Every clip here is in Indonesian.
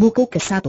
Buku ke-1.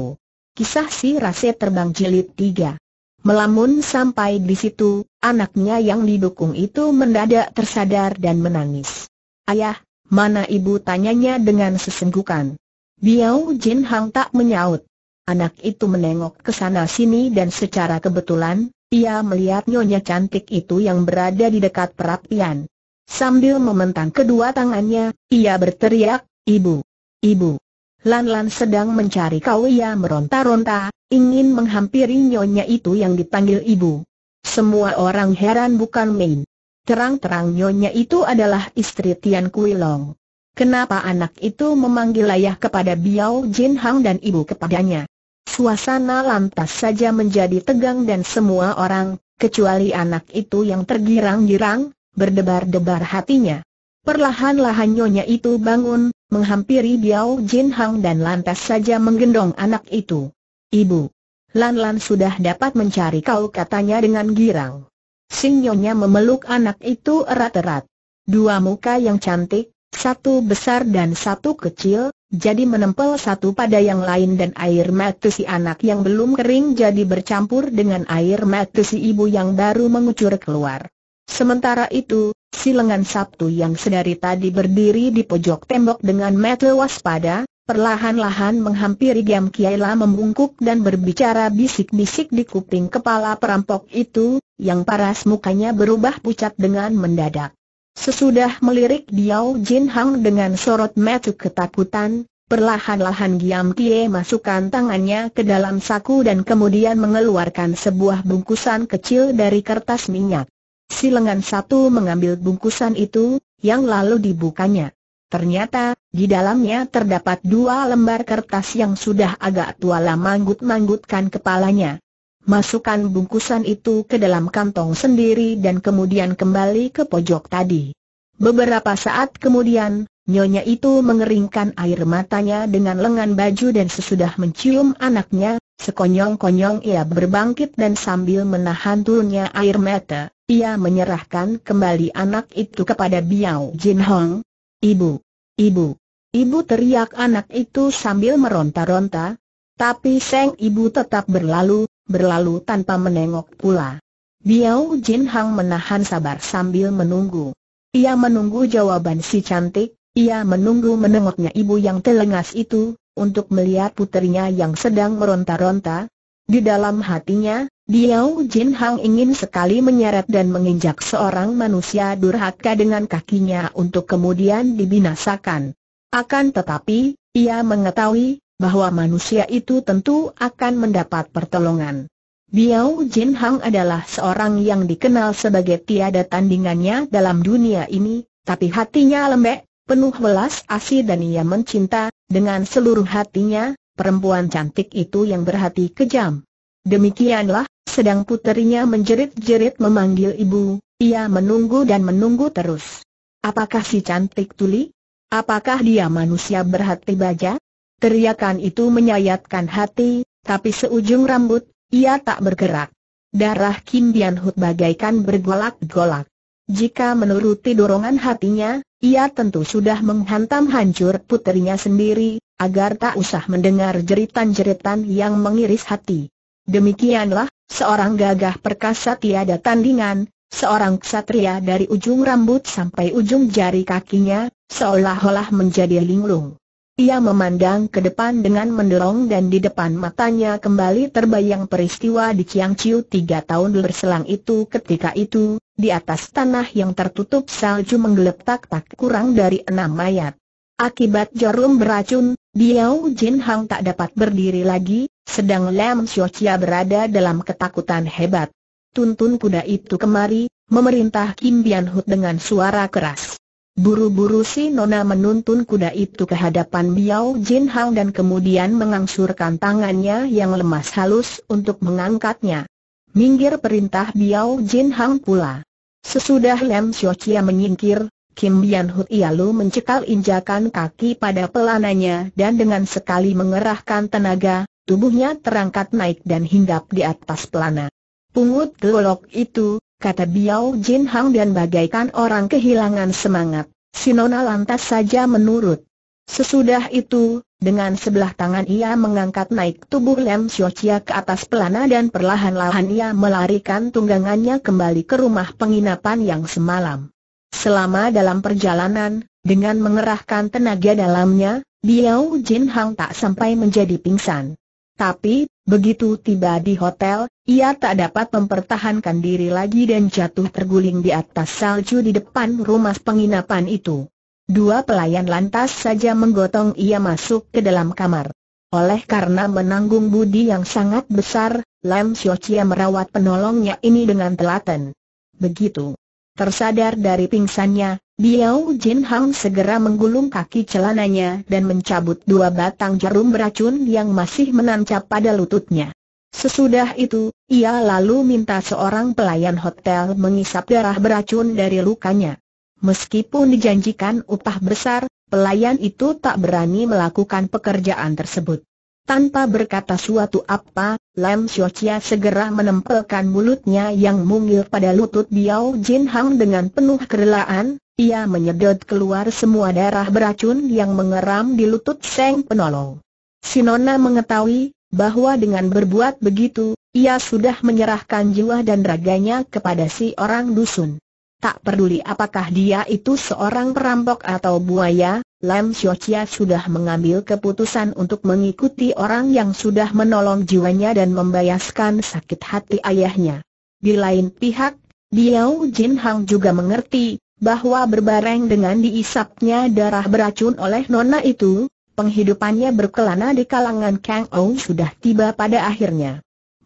Kisah si Rase Terbang Jilid 3. Melamun sampai di situ, anaknya yang didukung itu mendadak tersadar dan menangis. Ayah, mana ibu tanyanya dengan sesenggukan. Biao Jin Hang tak menyaut. Anak itu menengok ke sana sini dan secara kebetulan, ia melihat nyonya cantik itu yang berada di dekat perapian. Sambil mementang kedua tangannya, ia berteriak, Ibu! Ibu! Lan-lan sedang mencari kau ia meronta-ronta, ingin menghampiri nyonya itu yang dipanggil ibu. Semua orang heran bukan main. Terang-terang nyonya itu adalah istri Tian Kui Long. Kenapa anak itu memanggil ayah kepada Biao Jin Hang dan ibu kepadanya? Suasana lantas saja menjadi tegang dan semua orang, kecuali anak itu yang tergirang-girang, berdebar-debar hatinya. Perlahan-lahan nyonya itu bangun, menghampiri Biao Jin Hang dan lantas saja menggendong anak itu. Ibu, Lan Lan sudah dapat mencari kau katanya dengan girang. Sinyonya memeluk anak itu erat-erat. Dua muka yang cantik, satu besar dan satu kecil, jadi menempel satu pada yang lain dan air mata si anak yang belum kering jadi bercampur dengan air mata si ibu yang baru mengucur keluar. Sementara itu, si lengan Sabtu yang sedari tadi berdiri di pojok tembok dengan mata waspada, perlahan-lahan menghampiri Giam Kiaila membungkuk dan berbicara bisik-bisik di kuping kepala perampok itu, yang paras mukanya berubah pucat dengan mendadak. Sesudah melirik Diao Jin Hang dengan sorot mata ketakutan, perlahan-lahan Giam Kie masukkan tangannya ke dalam saku dan kemudian mengeluarkan sebuah bungkusan kecil dari kertas minyak. Si lengan satu mengambil bungkusan itu, yang lalu dibukanya. Ternyata, di dalamnya terdapat dua lembar kertas yang sudah agak tua lama manggut-manggutkan kepalanya. Masukkan bungkusan itu ke dalam kantong sendiri dan kemudian kembali ke pojok tadi. Beberapa saat kemudian, nyonya itu mengeringkan air matanya dengan lengan baju dan sesudah mencium anaknya, sekonyong-konyong ia berbangkit dan sambil menahan turunnya air mata, ia menyerahkan kembali anak itu kepada Biao Jin Hong. Ibu, ibu, ibu teriak anak itu sambil meronta-ronta. Tapi Seng ibu tetap berlalu, berlalu tanpa menengok pula. Biao Jin Hong menahan sabar sambil menunggu. Ia menunggu jawaban si cantik, ia menunggu menengoknya ibu yang telengas itu, untuk melihat putrinya yang sedang meronta-ronta. Di dalam hatinya, Liao Jin Hang ingin sekali menyeret dan menginjak seorang manusia durhaka dengan kakinya untuk kemudian dibinasakan. Akan tetapi, ia mengetahui bahwa manusia itu tentu akan mendapat pertolongan. Biao Jin Hang adalah seorang yang dikenal sebagai tiada tandingannya dalam dunia ini, tapi hatinya lembek, penuh welas asih dan ia mencinta, dengan seluruh hatinya, perempuan cantik itu yang berhati kejam. Demikianlah, sedang puterinya menjerit-jerit memanggil ibu, ia menunggu dan menunggu terus. Apakah si cantik tuli? Apakah dia manusia berhati baja? Teriakan itu menyayatkan hati, tapi seujung rambut, ia tak bergerak. Darah Kim Dian Hut bagaikan bergolak-golak. Jika menuruti dorongan hatinya, ia tentu sudah menghantam hancur puterinya sendiri, agar tak usah mendengar jeritan-jeritan yang mengiris hati. Demikianlah, seorang gagah perkasa tiada tandingan, seorang ksatria dari ujung rambut sampai ujung jari kakinya, seolah-olah menjadi linglung. Ia memandang ke depan dengan mendorong dan di depan matanya kembali terbayang peristiwa di Ciangciu tiga tahun berselang itu ketika itu, di atas tanah yang tertutup salju menggeletak tak kurang dari enam mayat. Akibat jarum beracun, Biao Jin Hang tak dapat berdiri lagi, sedang Lam Xiu Chia berada dalam ketakutan hebat. Tuntun kuda itu kemari, memerintah Kim Bian Hut dengan suara keras. Buru-buru si Nona menuntun kuda itu ke hadapan Biao Jin Hang dan kemudian mengangsurkan tangannya yang lemas halus untuk mengangkatnya. Minggir perintah Biao Jin Hang pula. Sesudah Lam Xiu Chia menyingkir, Kim Yan Hut Ialu mencekal injakan kaki pada pelananya dan dengan sekali mengerahkan tenaga, tubuhnya terangkat naik dan hinggap di atas pelana. Pungut gelolok itu, kata Biao Jin Hang dan bagaikan orang kehilangan semangat, Sinona lantas saja menurut. Sesudah itu, dengan sebelah tangan ia mengangkat naik tubuh Lem Siocia ke atas pelana dan perlahan-lahan ia melarikan tunggangannya kembali ke rumah penginapan yang semalam. Selama dalam perjalanan, dengan mengerahkan tenaga dalamnya, Biao Jin Hang tak sampai menjadi pingsan. Tapi, begitu tiba di hotel, ia tak dapat mempertahankan diri lagi dan jatuh terguling di atas salju di depan rumah penginapan itu. Dua pelayan lantas saja menggotong ia masuk ke dalam kamar. Oleh karena menanggung budi yang sangat besar, Lam Xiaochia merawat penolongnya ini dengan telaten. Begitu Tersadar dari pingsannya, Biao Jin Hang segera menggulung kaki celananya dan mencabut dua batang jarum beracun yang masih menancap pada lututnya. Sesudah itu, ia lalu minta seorang pelayan hotel mengisap darah beracun dari lukanya. Meskipun dijanjikan upah besar, pelayan itu tak berani melakukan pekerjaan tersebut. Tanpa berkata suatu apa, Lam Chia segera menempelkan mulutnya yang mungil pada lutut Biao Jin Hang dengan penuh kerelaan, ia menyedot keluar semua darah beracun yang mengeram di lutut Seng Penolong. Sinona mengetahui, bahwa dengan berbuat begitu, ia sudah menyerahkan jiwa dan raganya kepada si orang dusun. Tak peduli apakah dia itu seorang perampok atau buaya, Lam Chia sudah mengambil keputusan untuk mengikuti orang yang sudah menolong jiwanya dan membayaskan sakit hati ayahnya. Di lain pihak, Biao Jin Hang juga mengerti bahwa berbareng dengan diisapnya darah beracun oleh nona itu, penghidupannya berkelana di kalangan Kang Ou sudah tiba pada akhirnya.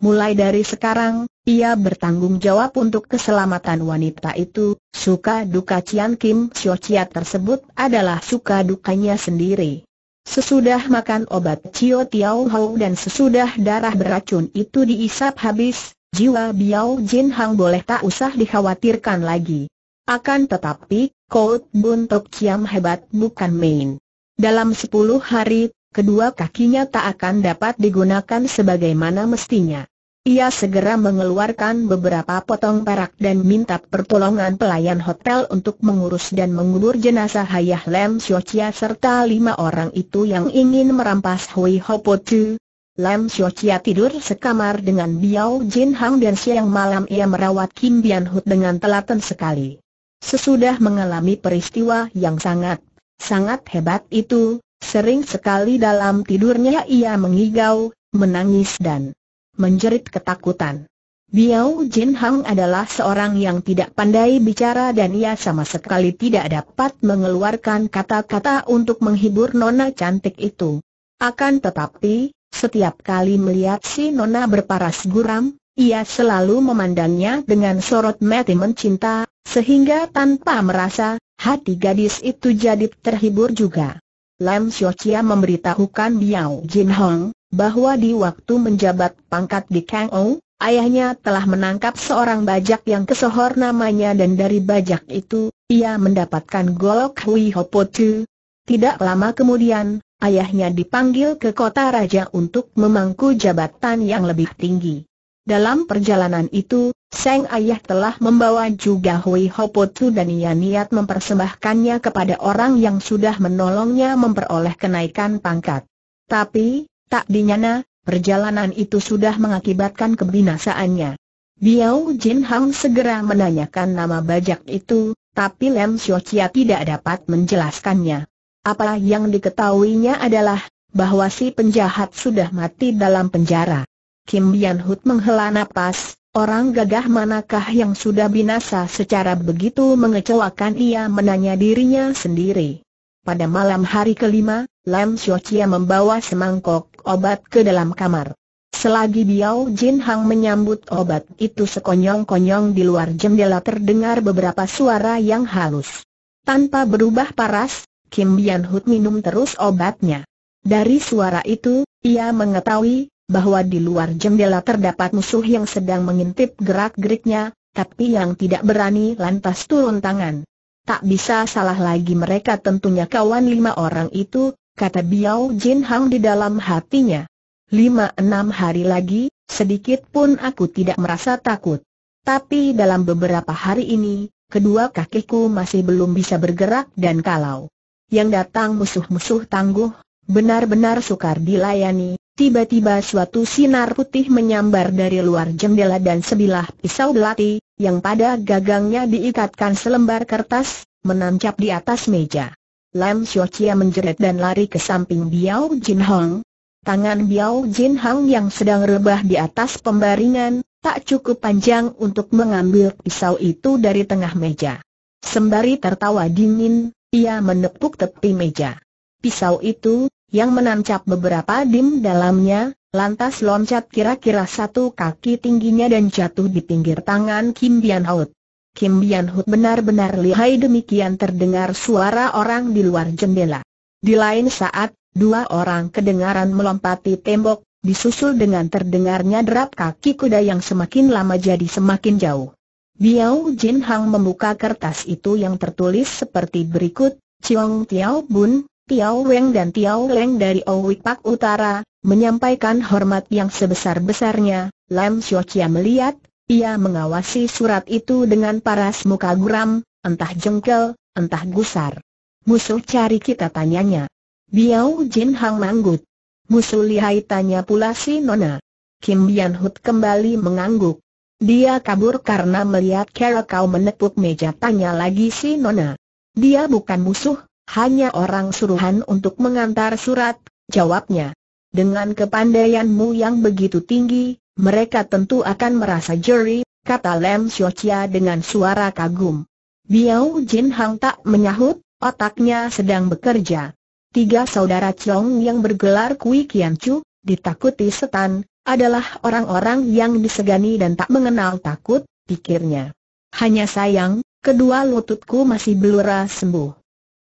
Mulai dari sekarang, ia bertanggung jawab untuk keselamatan wanita itu, suka duka Cian Kim Sio Chia tersebut adalah suka dukanya sendiri. Sesudah makan obat Cio Tiao Hou dan sesudah darah beracun itu diisap habis, jiwa Biao Jin Hang boleh tak usah dikhawatirkan lagi. Akan tetapi, Kout Bun Tok Chiam hebat bukan main. Dalam sepuluh hari, kedua kakinya tak akan dapat digunakan sebagaimana mestinya. Ia segera mengeluarkan beberapa potong perak dan minta pertolongan pelayan hotel untuk mengurus dan mengubur jenazah Hayah Lem Xiaochia serta lima orang itu yang ingin merampas Hui Hopo Tu. Lam Xiaochia tidur sekamar dengan Biao Jin Hang dan siang malam ia merawat Kim Bian Hut dengan telaten sekali. Sesudah mengalami peristiwa yang sangat, sangat hebat itu, sering sekali dalam tidurnya ia mengigau, menangis dan menjerit ketakutan. Biao Jin Hang adalah seorang yang tidak pandai bicara dan ia sama sekali tidak dapat mengeluarkan kata-kata untuk menghibur nona cantik itu. Akan tetapi, setiap kali melihat si nona berparas guram, ia selalu memandangnya dengan sorot mati mencinta, sehingga tanpa merasa, hati gadis itu jadi terhibur juga. Lam Xiaoqia memberitahukan Biao Jin Hong, bahwa di waktu menjabat pangkat di Kang Ou, ayahnya telah menangkap seorang bajak yang kesohor namanya dan dari bajak itu, ia mendapatkan golok Hui Chu. Tidak lama kemudian, ayahnya dipanggil ke kota raja untuk memangku jabatan yang lebih tinggi. Dalam perjalanan itu, Seng Ayah telah membawa juga Hui Hopotu dan ia niat mempersembahkannya kepada orang yang sudah menolongnya memperoleh kenaikan pangkat. Tapi, Tak dinyana, perjalanan itu sudah mengakibatkan kebinasaannya. Biao Jin Hang segera menanyakan nama bajak itu, tapi Lam Xiao Chia tidak dapat menjelaskannya. Apa yang diketahuinya adalah, bahwa si penjahat sudah mati dalam penjara. Kim Bian Hut menghela napas, orang gagah manakah yang sudah binasa secara begitu mengecewakan ia menanya dirinya sendiri. Pada malam hari kelima, Lam Xiao Chia membawa semangkok, obat ke dalam kamar. Selagi Biao Jin Hang menyambut obat itu sekonyong-konyong di luar jendela terdengar beberapa suara yang halus. Tanpa berubah paras, Kim Bian Hut minum terus obatnya. Dari suara itu, ia mengetahui bahwa di luar jendela terdapat musuh yang sedang mengintip gerak-geriknya, tapi yang tidak berani lantas turun tangan. Tak bisa salah lagi mereka tentunya kawan lima orang itu, kata Biao Jin Hang di dalam hatinya. Lima enam hari lagi, sedikit pun aku tidak merasa takut. Tapi dalam beberapa hari ini, kedua kakiku masih belum bisa bergerak dan kalau yang datang musuh-musuh tangguh, benar-benar sukar dilayani, tiba-tiba suatu sinar putih menyambar dari luar jendela dan sebilah pisau belati, yang pada gagangnya diikatkan selembar kertas, menancap di atas meja. Lam Xiaoqia menjerit dan lari ke samping Biao Jin Hong. Tangan Biao Jin Hong yang sedang rebah di atas pembaringan, tak cukup panjang untuk mengambil pisau itu dari tengah meja. Sembari tertawa dingin, ia menepuk tepi meja. Pisau itu, yang menancap beberapa dim dalamnya, lantas loncat kira-kira satu kaki tingginya dan jatuh di pinggir tangan Kim Bian Hout. Kim Bian Hut benar-benar lihai demikian terdengar suara orang di luar jendela. Di lain saat, dua orang kedengaran melompati tembok, disusul dengan terdengarnya derap kaki kuda yang semakin lama jadi semakin jauh. Biao Jin Hang membuka kertas itu yang tertulis seperti berikut, Chiong Tiao Bun, Tiao Weng dan Tiao Leng dari Owi Pak Utara, menyampaikan hormat yang sebesar-besarnya, Lam Xiao Chia melihat, ia mengawasi surat itu dengan paras muka guram, entah jengkel, entah gusar. Musuh cari kita tanyanya. Biao Jin Hang manggut. Musuh lihai tanya pula si Nona. Kim Bian Hut kembali mengangguk. Dia kabur karena melihat kera kau menepuk meja tanya lagi si Nona. Dia bukan musuh, hanya orang suruhan untuk mengantar surat, jawabnya. Dengan kepandaianmu yang begitu tinggi, mereka tentu akan merasa jeri, kata Lem Xiaochia dengan suara kagum. Biao Jin Hang tak menyahut, otaknya sedang bekerja. Tiga saudara Chong yang bergelar Kui Kian Chu, ditakuti setan, adalah orang-orang yang disegani dan tak mengenal takut, pikirnya. Hanya sayang, kedua lututku masih belura sembuh.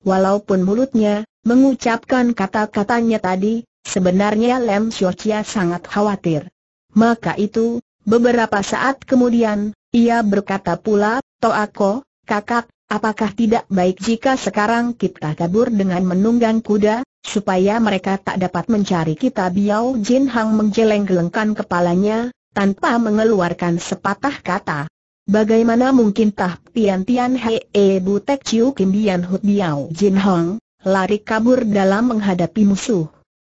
Walaupun mulutnya, mengucapkan kata-katanya tadi, sebenarnya Lem Xiaochia sangat khawatir. Maka itu, beberapa saat kemudian, ia berkata pula, Toako, kakak, apakah tidak baik jika sekarang kita kabur dengan menunggang kuda, supaya mereka tak dapat mencari kita Biao Jin Hang menjeleng gelengkan kepalanya, tanpa mengeluarkan sepatah kata. Bagaimana mungkin tah Tian Tian Hei E Butek Chiu Kim Bian Hut Biao Jin Hang, lari kabur dalam menghadapi musuh.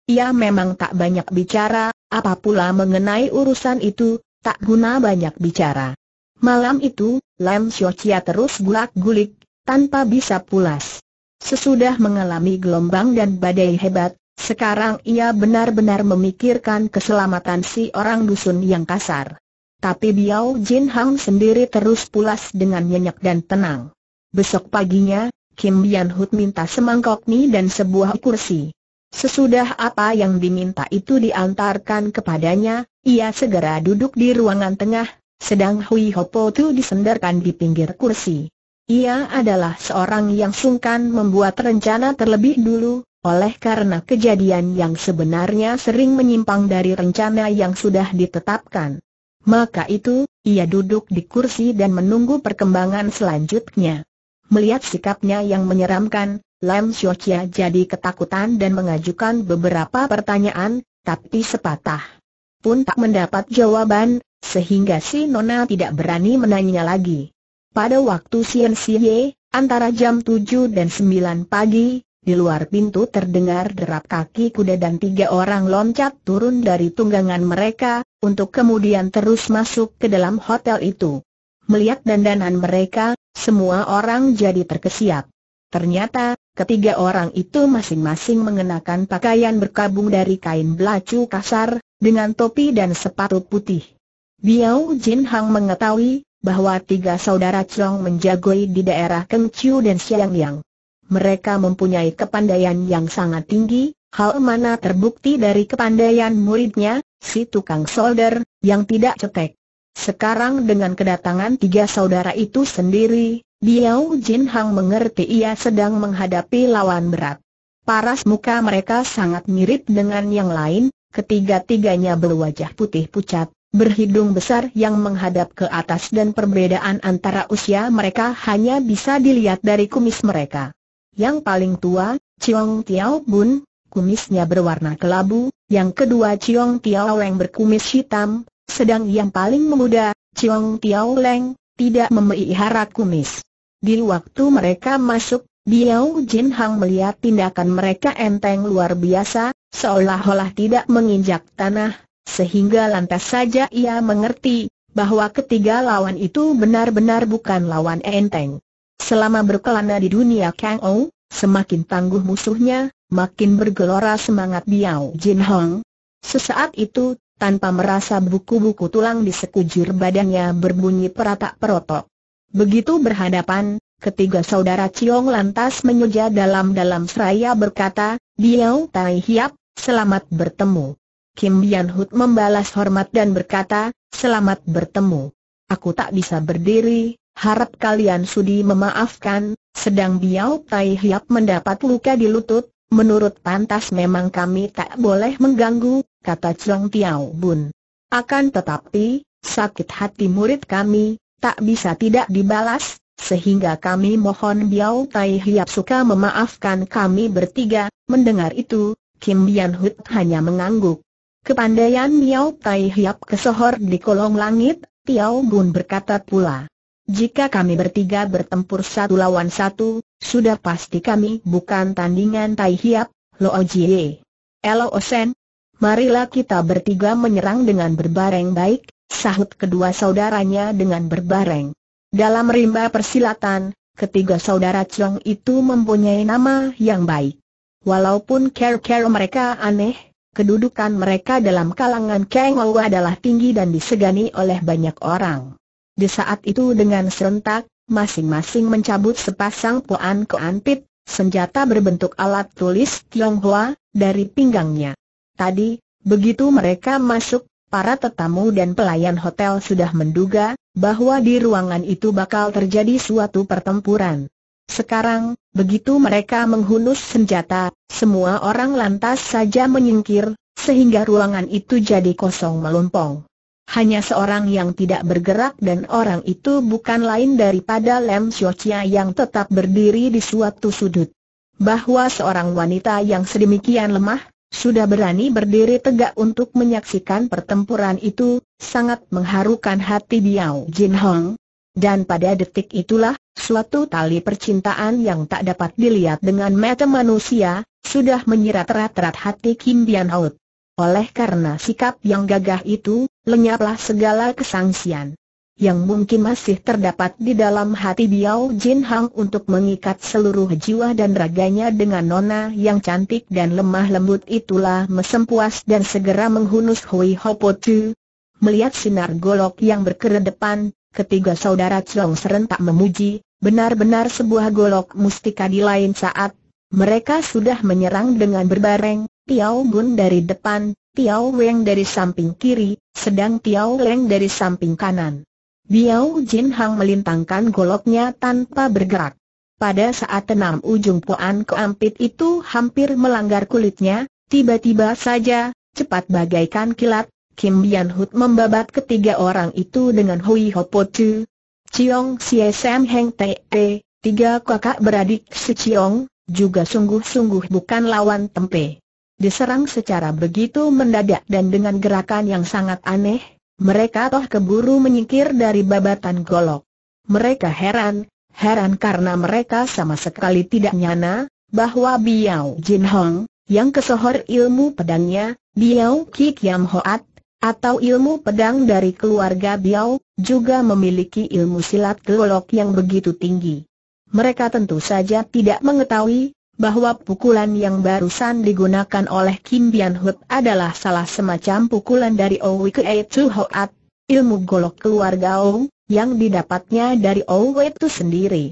Ia memang tak banyak bicara, apa mengenai urusan itu, tak guna banyak bicara. Malam itu, Lam Xiaoqia terus gulak-gulik, tanpa bisa pulas. Sesudah mengalami gelombang dan badai hebat, sekarang ia benar-benar memikirkan keselamatan si orang dusun yang kasar. Tapi Biao Jin Hang sendiri terus pulas dengan nyenyak dan tenang. Besok paginya, Kim Bian Hut minta semangkok mie dan sebuah kursi. Sesudah apa yang diminta itu diantarkan kepadanya, ia segera duduk di ruangan tengah, sedang Hui Hopo Tu disenderkan di pinggir kursi. Ia adalah seorang yang sungkan membuat rencana terlebih dulu, oleh karena kejadian yang sebenarnya sering menyimpang dari rencana yang sudah ditetapkan. Maka itu, ia duduk di kursi dan menunggu perkembangan selanjutnya. Melihat sikapnya yang menyeramkan, Lam Chia jadi ketakutan dan mengajukan beberapa pertanyaan, tapi sepatah pun tak mendapat jawaban, sehingga si Nona tidak berani menanya lagi. Pada waktu siang siang, antara jam 7 dan 9 pagi, di luar pintu terdengar derap kaki kuda dan tiga orang loncat turun dari tunggangan mereka, untuk kemudian terus masuk ke dalam hotel itu. Melihat dandanan mereka, semua orang jadi terkesiap. Ternyata, Ketiga orang itu masing-masing mengenakan pakaian berkabung dari kain belacu kasar, dengan topi dan sepatu putih. Biao Jin Hang mengetahui bahwa tiga saudara Chong menjagoi di daerah Chiu dan Yang. Mereka mempunyai kepandaian yang sangat tinggi, hal mana terbukti dari kepandaian muridnya, si tukang solder, yang tidak cetek. Sekarang dengan kedatangan tiga saudara itu sendiri, Biao Jin Hang mengerti ia sedang menghadapi lawan berat. Paras muka mereka sangat mirip dengan yang lain, ketiga-tiganya berwajah putih pucat, berhidung besar yang menghadap ke atas dan perbedaan antara usia mereka hanya bisa dilihat dari kumis mereka. Yang paling tua, Chiong Tiao Bun, kumisnya berwarna kelabu, yang kedua Chiong Tiao Leng berkumis hitam, sedang yang paling muda, Chiong Tiao Leng, tidak memelihara kumis. Di waktu mereka masuk, Biao Jin Hang melihat tindakan mereka enteng luar biasa, seolah-olah tidak menginjak tanah, sehingga lantas saja ia mengerti bahwa ketiga lawan itu benar-benar bukan lawan enteng. Selama berkelana di dunia Kang Ou, semakin tangguh musuhnya, makin bergelora semangat Biao Jin Hang. Sesaat itu, tanpa merasa buku-buku tulang di sekujur badannya berbunyi peratak-perotok. Begitu berhadapan, ketiga saudara Ciong lantas menyeja dalam-dalam seraya berkata, Biao Tai Hiap, selamat bertemu. Kim Bian Hut membalas hormat dan berkata, selamat bertemu. Aku tak bisa berdiri, harap kalian sudi memaafkan, sedang Biao Tai Hiap mendapat luka di lutut, menurut pantas memang kami tak boleh mengganggu, kata Ciong Tiao Bun. Akan tetapi, sakit hati murid kami, tak bisa tidak dibalas, sehingga kami mohon Biao Tai Hiap suka memaafkan kami bertiga, mendengar itu, Kim Bian Hut hanya mengangguk. Kepandaian Biao Tai Hiap kesohor di kolong langit, Tiao Bun berkata pula. Jika kami bertiga bertempur satu lawan satu, sudah pasti kami bukan tandingan Tai Hiap, Lo Jie. Elo Osen, marilah kita bertiga menyerang dengan berbareng baik, sahut kedua saudaranya dengan berbareng. Dalam rimba persilatan, ketiga saudara Chong itu mempunyai nama yang baik. Walaupun care-care mereka aneh, kedudukan mereka dalam kalangan Kang Owa adalah tinggi dan disegani oleh banyak orang. Di saat itu dengan serentak, masing-masing mencabut sepasang puan keanpit, senjata berbentuk alat tulis Tionghoa, dari pinggangnya. Tadi, begitu mereka masuk, para tetamu dan pelayan hotel sudah menduga bahwa di ruangan itu bakal terjadi suatu pertempuran. Sekarang, begitu mereka menghunus senjata, semua orang lantas saja menyingkir, sehingga ruangan itu jadi kosong melompong. Hanya seorang yang tidak bergerak dan orang itu bukan lain daripada Lem Xiaochia yang tetap berdiri di suatu sudut. Bahwa seorang wanita yang sedemikian lemah, sudah berani berdiri tegak untuk menyaksikan pertempuran itu, sangat mengharukan hati Biao Jin Hong. Dan pada detik itulah, suatu tali percintaan yang tak dapat dilihat dengan mata manusia, sudah menyirat rat-rat hati Kim Dian Hout. Oleh karena sikap yang gagah itu, lenyaplah segala kesangsian yang mungkin masih terdapat di dalam hati Biao Jin Hang untuk mengikat seluruh jiwa dan raganya dengan nona yang cantik dan lemah lembut itulah mesempuas dan segera menghunus Hui Hopo Tu. Melihat sinar golok yang berkeredepan, ketiga saudara Chong serentak memuji, benar-benar sebuah golok mustika di lain saat. Mereka sudah menyerang dengan berbareng, Tiao Bun dari depan, Tiao Weng dari samping kiri, sedang Tiao Leng dari samping kanan. Biao Jin Hang melintangkan goloknya tanpa bergerak. Pada saat enam ujung puan keampit itu hampir melanggar kulitnya, tiba-tiba saja, cepat bagaikan kilat, Kim Bian Hut membabat ketiga orang itu dengan Hui Po Chu, Chiong Xie Sam Heng Te, Te tiga kakak beradik si Chiong, juga sungguh-sungguh bukan lawan tempe. Diserang secara begitu mendadak dan dengan gerakan yang sangat aneh, mereka toh keburu menyingkir dari babatan golok. Mereka heran, heran karena mereka sama sekali tidak nyana, bahwa Biao Jin Hong, yang kesohor ilmu pedangnya, Biao Ki Kiam Hoat, atau ilmu pedang dari keluarga Biao, juga memiliki ilmu silat golok yang begitu tinggi. Mereka tentu saja tidak mengetahui, bahwa pukulan yang barusan digunakan oleh Kim Bian Hut adalah salah semacam pukulan dari Owi Kei Tu Hoat, ilmu golok keluarga O, yang didapatnya dari Owi itu sendiri.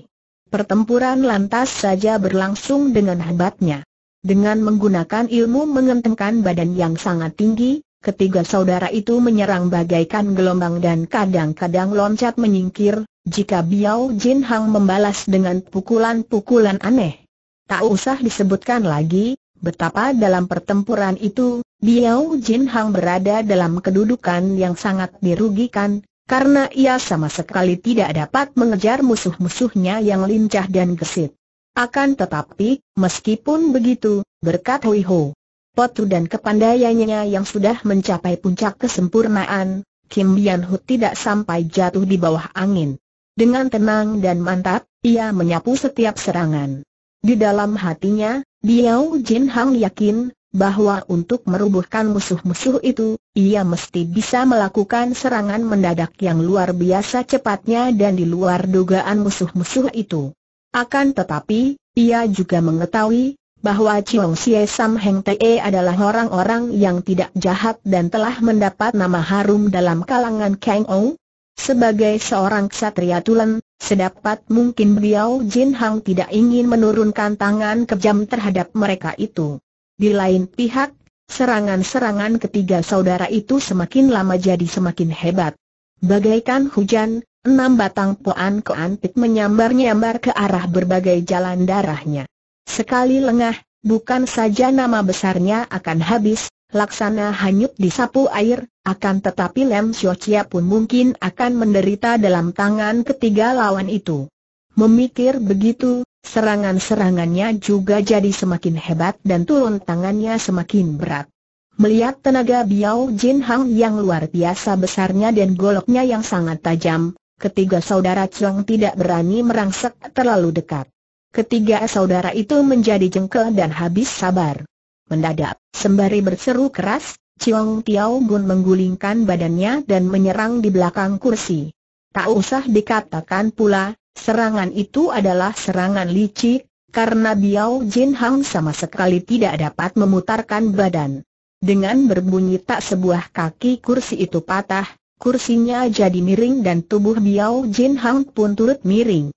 Pertempuran lantas saja berlangsung dengan hebatnya. Dengan menggunakan ilmu mengentengkan badan yang sangat tinggi, ketiga saudara itu menyerang bagaikan gelombang dan kadang-kadang loncat menyingkir, jika Biao Jin Hang membalas dengan pukulan-pukulan aneh. Tak usah disebutkan lagi, betapa dalam pertempuran itu, Biao Jin Hang berada dalam kedudukan yang sangat dirugikan, karena ia sama sekali tidak dapat mengejar musuh-musuhnya yang lincah dan gesit. Akan tetapi, meskipun begitu, berkat Hui Ho, Potu dan kepandaiannya yang sudah mencapai puncak kesempurnaan, Kim Bian Hu tidak sampai jatuh di bawah angin. Dengan tenang dan mantap, ia menyapu setiap serangan. Di dalam hatinya, Biao Jin Hang yakin, bahwa untuk merubuhkan musuh-musuh itu, ia mesti bisa melakukan serangan mendadak yang luar biasa cepatnya dan di luar dugaan musuh-musuh itu. Akan tetapi, ia juga mengetahui, bahwa Chiong Sie Sam Heng Te adalah orang-orang yang tidak jahat dan telah mendapat nama harum dalam kalangan Kang Ong, sebagai seorang ksatria tulen, sedapat mungkin beliau Jin Hang tidak ingin menurunkan tangan kejam terhadap mereka itu. Di lain pihak, serangan-serangan ketiga saudara itu semakin lama jadi semakin hebat. Bagaikan hujan, enam batang poan keantik menyambar-nyambar ke arah berbagai jalan darahnya. Sekali lengah, bukan saja nama besarnya akan habis, laksana hanyut disapu air, akan tetapi Lem Chia pun mungkin akan menderita dalam tangan ketiga lawan itu. Memikir begitu, serangan-serangannya juga jadi semakin hebat dan turun tangannya semakin berat. Melihat tenaga Biao Jin Hang yang luar biasa besarnya dan goloknya yang sangat tajam, ketiga saudara Chong tidak berani merangsek terlalu dekat. Ketiga saudara itu menjadi jengkel dan habis sabar. Mendadak, sembari berseru keras, Chiong Tiao Gun menggulingkan badannya dan menyerang di belakang kursi. Tak usah dikatakan pula, serangan itu adalah serangan licik, karena Biao Jin Hang sama sekali tidak dapat memutarkan badan. Dengan berbunyi tak sebuah kaki kursi itu patah, kursinya jadi miring dan tubuh Biao Jin Hang pun turut miring.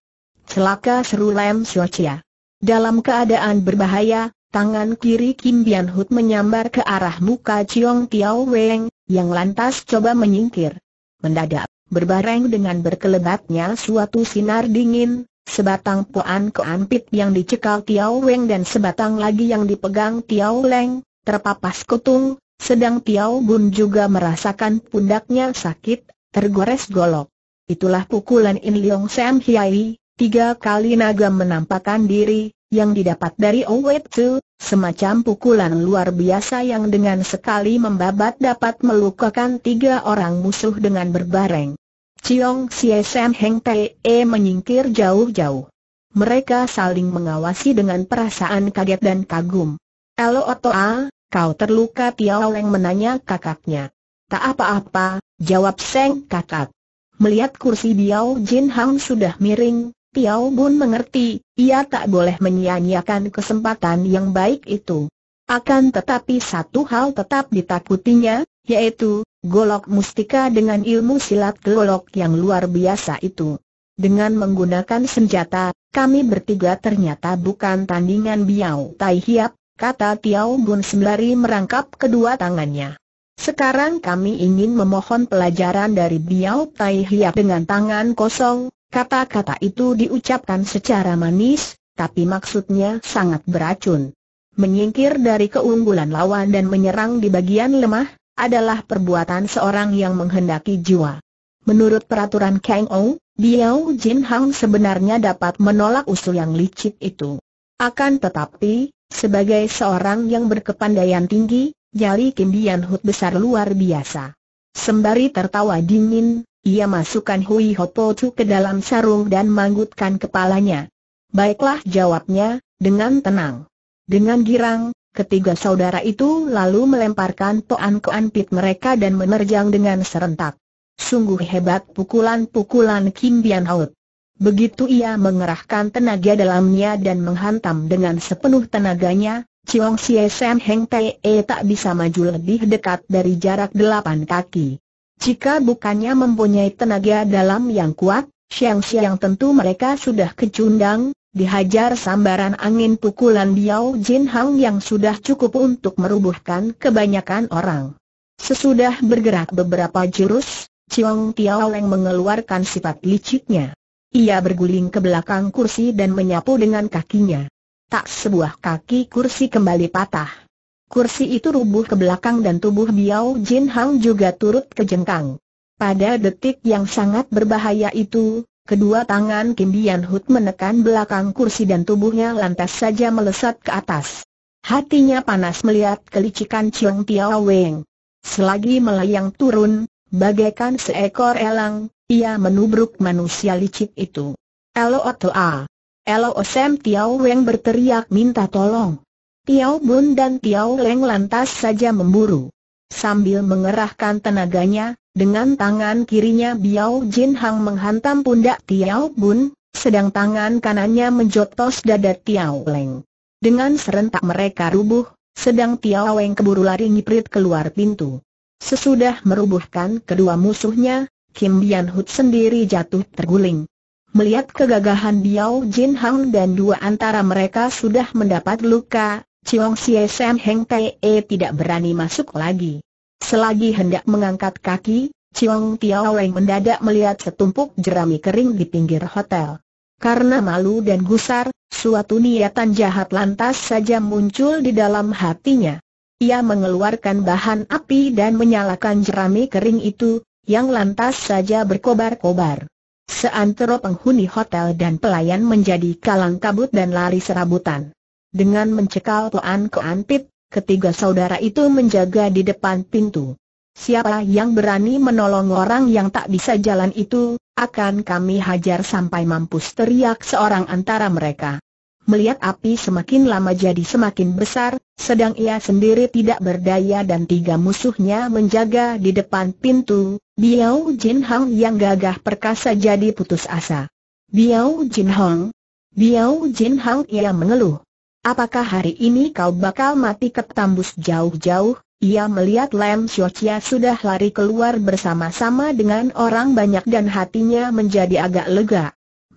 Celaka seru Lam Lem Chia. Dalam keadaan berbahaya, Tangan kiri Kim Bian Hut menyambar ke arah muka Chiong Tiao Weng, yang lantas coba menyingkir. Mendadak, berbareng dengan berkelebatnya suatu sinar dingin, sebatang puan keampit yang dicekal Tiao Weng dan sebatang lagi yang dipegang Tiao Leng, terpapas kutung, sedang Tiao Bun juga merasakan pundaknya sakit, tergores golok. Itulah pukulan In Leong Sam Hiai, tiga kali naga menampakkan diri, yang didapat dari Owet Tu, semacam pukulan luar biasa yang dengan sekali membabat dapat melukakan tiga orang musuh dengan berbareng. Ciong, CSM, Sam Heng Pei e menyingkir jauh-jauh. Mereka saling mengawasi dengan perasaan kaget dan kagum. Elo Oto A, kau terluka Tiao Leng menanya kakaknya. Tak apa-apa, jawab Seng kakak. Melihat kursi Biao Jin Hang sudah miring, Tiau Bun mengerti, ia tak boleh menyia-nyiakan kesempatan yang baik itu. Akan tetapi satu hal tetap ditakutinya, yaitu, golok mustika dengan ilmu silat golok yang luar biasa itu. Dengan menggunakan senjata, kami bertiga ternyata bukan tandingan Biao Tai Hiap, kata Tiau Bun sembari merangkap kedua tangannya. Sekarang kami ingin memohon pelajaran dari Biao Tai Hiap dengan tangan kosong, Kata-kata itu diucapkan secara manis, tapi maksudnya sangat beracun. Menyingkir dari keunggulan lawan dan menyerang di bagian lemah, adalah perbuatan seorang yang menghendaki jiwa. Menurut peraturan Kang Ou, Biao Jin Hang sebenarnya dapat menolak usul yang licik itu. Akan tetapi, sebagai seorang yang berkepandaian tinggi, jari Kim Dian Hut besar luar biasa. Sembari tertawa dingin, ia masukkan Hui Hopo ke dalam sarung dan manggutkan kepalanya. Baiklah jawabnya, dengan tenang. Dengan girang, ketiga saudara itu lalu melemparkan toan ke anpit mereka dan menerjang dengan serentak. Sungguh hebat pukulan-pukulan Kim Bian Haut. Begitu ia mengerahkan tenaga dalamnya dan menghantam dengan sepenuh tenaganya, Chiong Xie Sam Heng Te tak bisa maju lebih dekat dari jarak delapan kaki. Jika bukannya mempunyai tenaga dalam yang kuat, siang-siang tentu mereka sudah kecundang, dihajar sambaran angin pukulan Biao Jin Hang yang sudah cukup untuk merubuhkan kebanyakan orang. Sesudah bergerak beberapa jurus, Chiong Tiao Leng mengeluarkan sifat liciknya. Ia berguling ke belakang kursi dan menyapu dengan kakinya. Tak sebuah kaki kursi kembali patah. Kursi itu rubuh ke belakang dan tubuh Biao Jin Hang juga turut ke jengkang. Pada detik yang sangat berbahaya itu, kedua tangan Kim Bian Hut menekan belakang kursi dan tubuhnya lantas saja melesat ke atas. Hatinya panas melihat kelicikan Chiong Tiao Weng. Selagi melayang turun, bagaikan seekor elang, ia menubruk manusia licik itu. Elo Otoa! Elo Osem Tiao Weng berteriak minta tolong. Tiao Bun dan Tiao Leng lantas saja memburu. Sambil mengerahkan tenaganya, dengan tangan kirinya Biao Jin Hang menghantam pundak Tiao Bun, sedang tangan kanannya menjotos dada Tiao Leng. Dengan serentak mereka rubuh, sedang Tiao Leng keburu lari nyiprit keluar pintu. Sesudah merubuhkan kedua musuhnya, Kim Bian Hut sendiri jatuh terguling. Melihat kegagahan Biao Jin Hang dan dua antara mereka sudah mendapat luka, Chiong Sie Sam Heng e tidak berani masuk lagi. Selagi hendak mengangkat kaki, Chiong Tiao Wei mendadak melihat setumpuk jerami kering di pinggir hotel. Karena malu dan gusar, suatu niatan jahat lantas saja muncul di dalam hatinya. Ia mengeluarkan bahan api dan menyalakan jerami kering itu, yang lantas saja berkobar-kobar. Seantero penghuni hotel dan pelayan menjadi kalang kabut dan lari serabutan. Dengan mencekal Toan ke ketiga saudara itu menjaga di depan pintu. Siapa yang berani menolong orang yang tak bisa jalan itu, akan kami hajar sampai mampus teriak seorang antara mereka. Melihat api semakin lama jadi semakin besar, sedang ia sendiri tidak berdaya dan tiga musuhnya menjaga di depan pintu, Biao Jin Hong yang gagah perkasa jadi putus asa. Biao Jin Hong? Biao Jin Hong ia mengeluh. Apakah hari ini kau bakal mati ketambus jauh-jauh? Ia melihat Lam Siocia sudah lari keluar bersama-sama dengan orang banyak dan hatinya menjadi agak lega.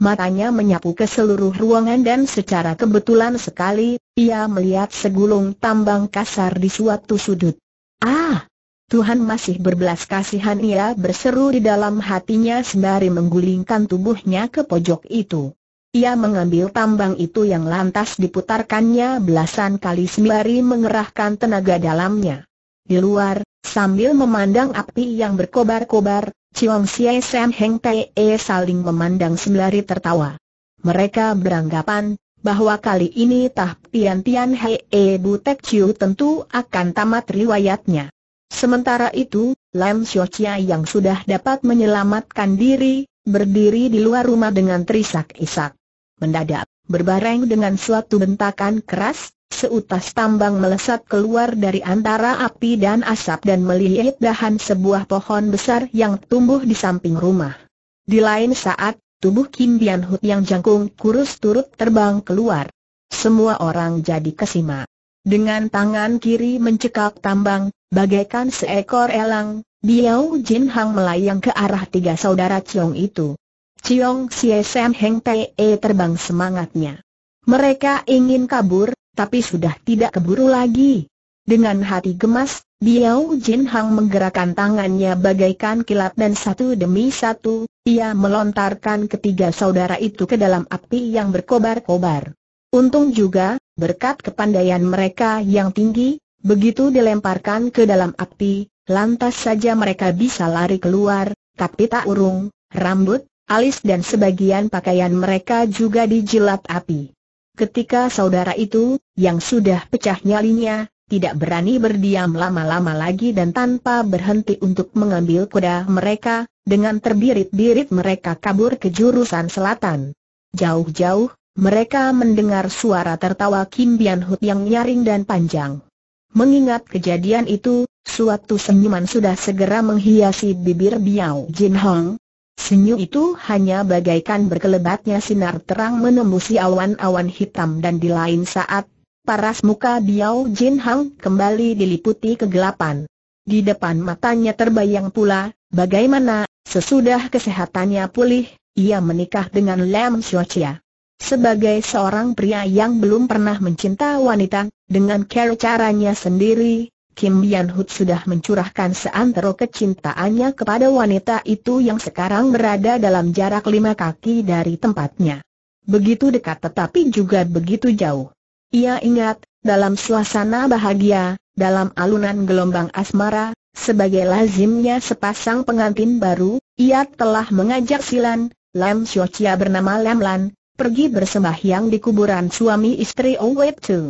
Matanya menyapu ke seluruh ruangan dan secara kebetulan sekali, ia melihat segulung tambang kasar di suatu sudut. Ah! Tuhan masih berbelas kasihan ia berseru di dalam hatinya sembari menggulingkan tubuhnya ke pojok itu. Ia mengambil tambang itu yang lantas diputarkannya belasan kali sembari mengerahkan tenaga dalamnya. Di luar, sambil memandang api yang berkobar-kobar, Chiong Siai Sam Heng Pei e saling memandang sembari tertawa. Mereka beranggapan bahwa kali ini Tah Tian Tian Hei e Tek Chiu tentu akan tamat riwayatnya. Sementara itu, Lam Xiu Chia yang sudah dapat menyelamatkan diri, berdiri di luar rumah dengan terisak-isak. Mendadak, berbareng dengan suatu bentakan keras, seutas tambang melesat keluar dari antara api dan asap dan melilit dahan sebuah pohon besar yang tumbuh di samping rumah. Di lain saat, tubuh Kim Bian Hut yang jangkung kurus turut terbang keluar. Semua orang jadi kesima. Dengan tangan kiri mencekak tambang, bagaikan seekor elang, Biao Jin Hang melayang ke arah tiga saudara Chong itu. Ciong Xie Sam Heng e terbang semangatnya. Mereka ingin kabur, tapi sudah tidak keburu lagi. Dengan hati gemas, Biao Jin Hang menggerakkan tangannya bagaikan kilat dan satu demi satu, ia melontarkan ketiga saudara itu ke dalam api yang berkobar-kobar. Untung juga, berkat kepandaian mereka yang tinggi, begitu dilemparkan ke dalam api, lantas saja mereka bisa lari keluar, tapi tak urung, rambut, alis dan sebagian pakaian mereka juga dijilat api. Ketika saudara itu, yang sudah pecah nyalinya, tidak berani berdiam lama-lama lagi dan tanpa berhenti untuk mengambil kuda mereka, dengan terbirit-birit mereka kabur ke jurusan selatan. Jauh-jauh, mereka mendengar suara tertawa Kim Bian Hut yang nyaring dan panjang. Mengingat kejadian itu, suatu senyuman sudah segera menghiasi bibir Biao Jin Hong, Senyum itu hanya bagaikan berkelebatnya sinar terang menembusi awan-awan hitam dan di lain saat, paras muka Biao Jin Hang kembali diliputi kegelapan. Di depan matanya terbayang pula, bagaimana, sesudah kesehatannya pulih, ia menikah dengan Lam Xiaochia. Sebagai seorang pria yang belum pernah mencinta wanita, dengan cara caranya sendiri, Kim Yan Hut sudah mencurahkan seantero kecintaannya kepada wanita itu yang sekarang berada dalam jarak lima kaki dari tempatnya. Begitu dekat tetapi juga begitu jauh. Ia ingat, dalam suasana bahagia, dalam alunan gelombang asmara, sebagai lazimnya sepasang pengantin baru, ia telah mengajak Silan, Lam Chia bernama Lam Lan, pergi bersembahyang di kuburan suami istri Owet Tu.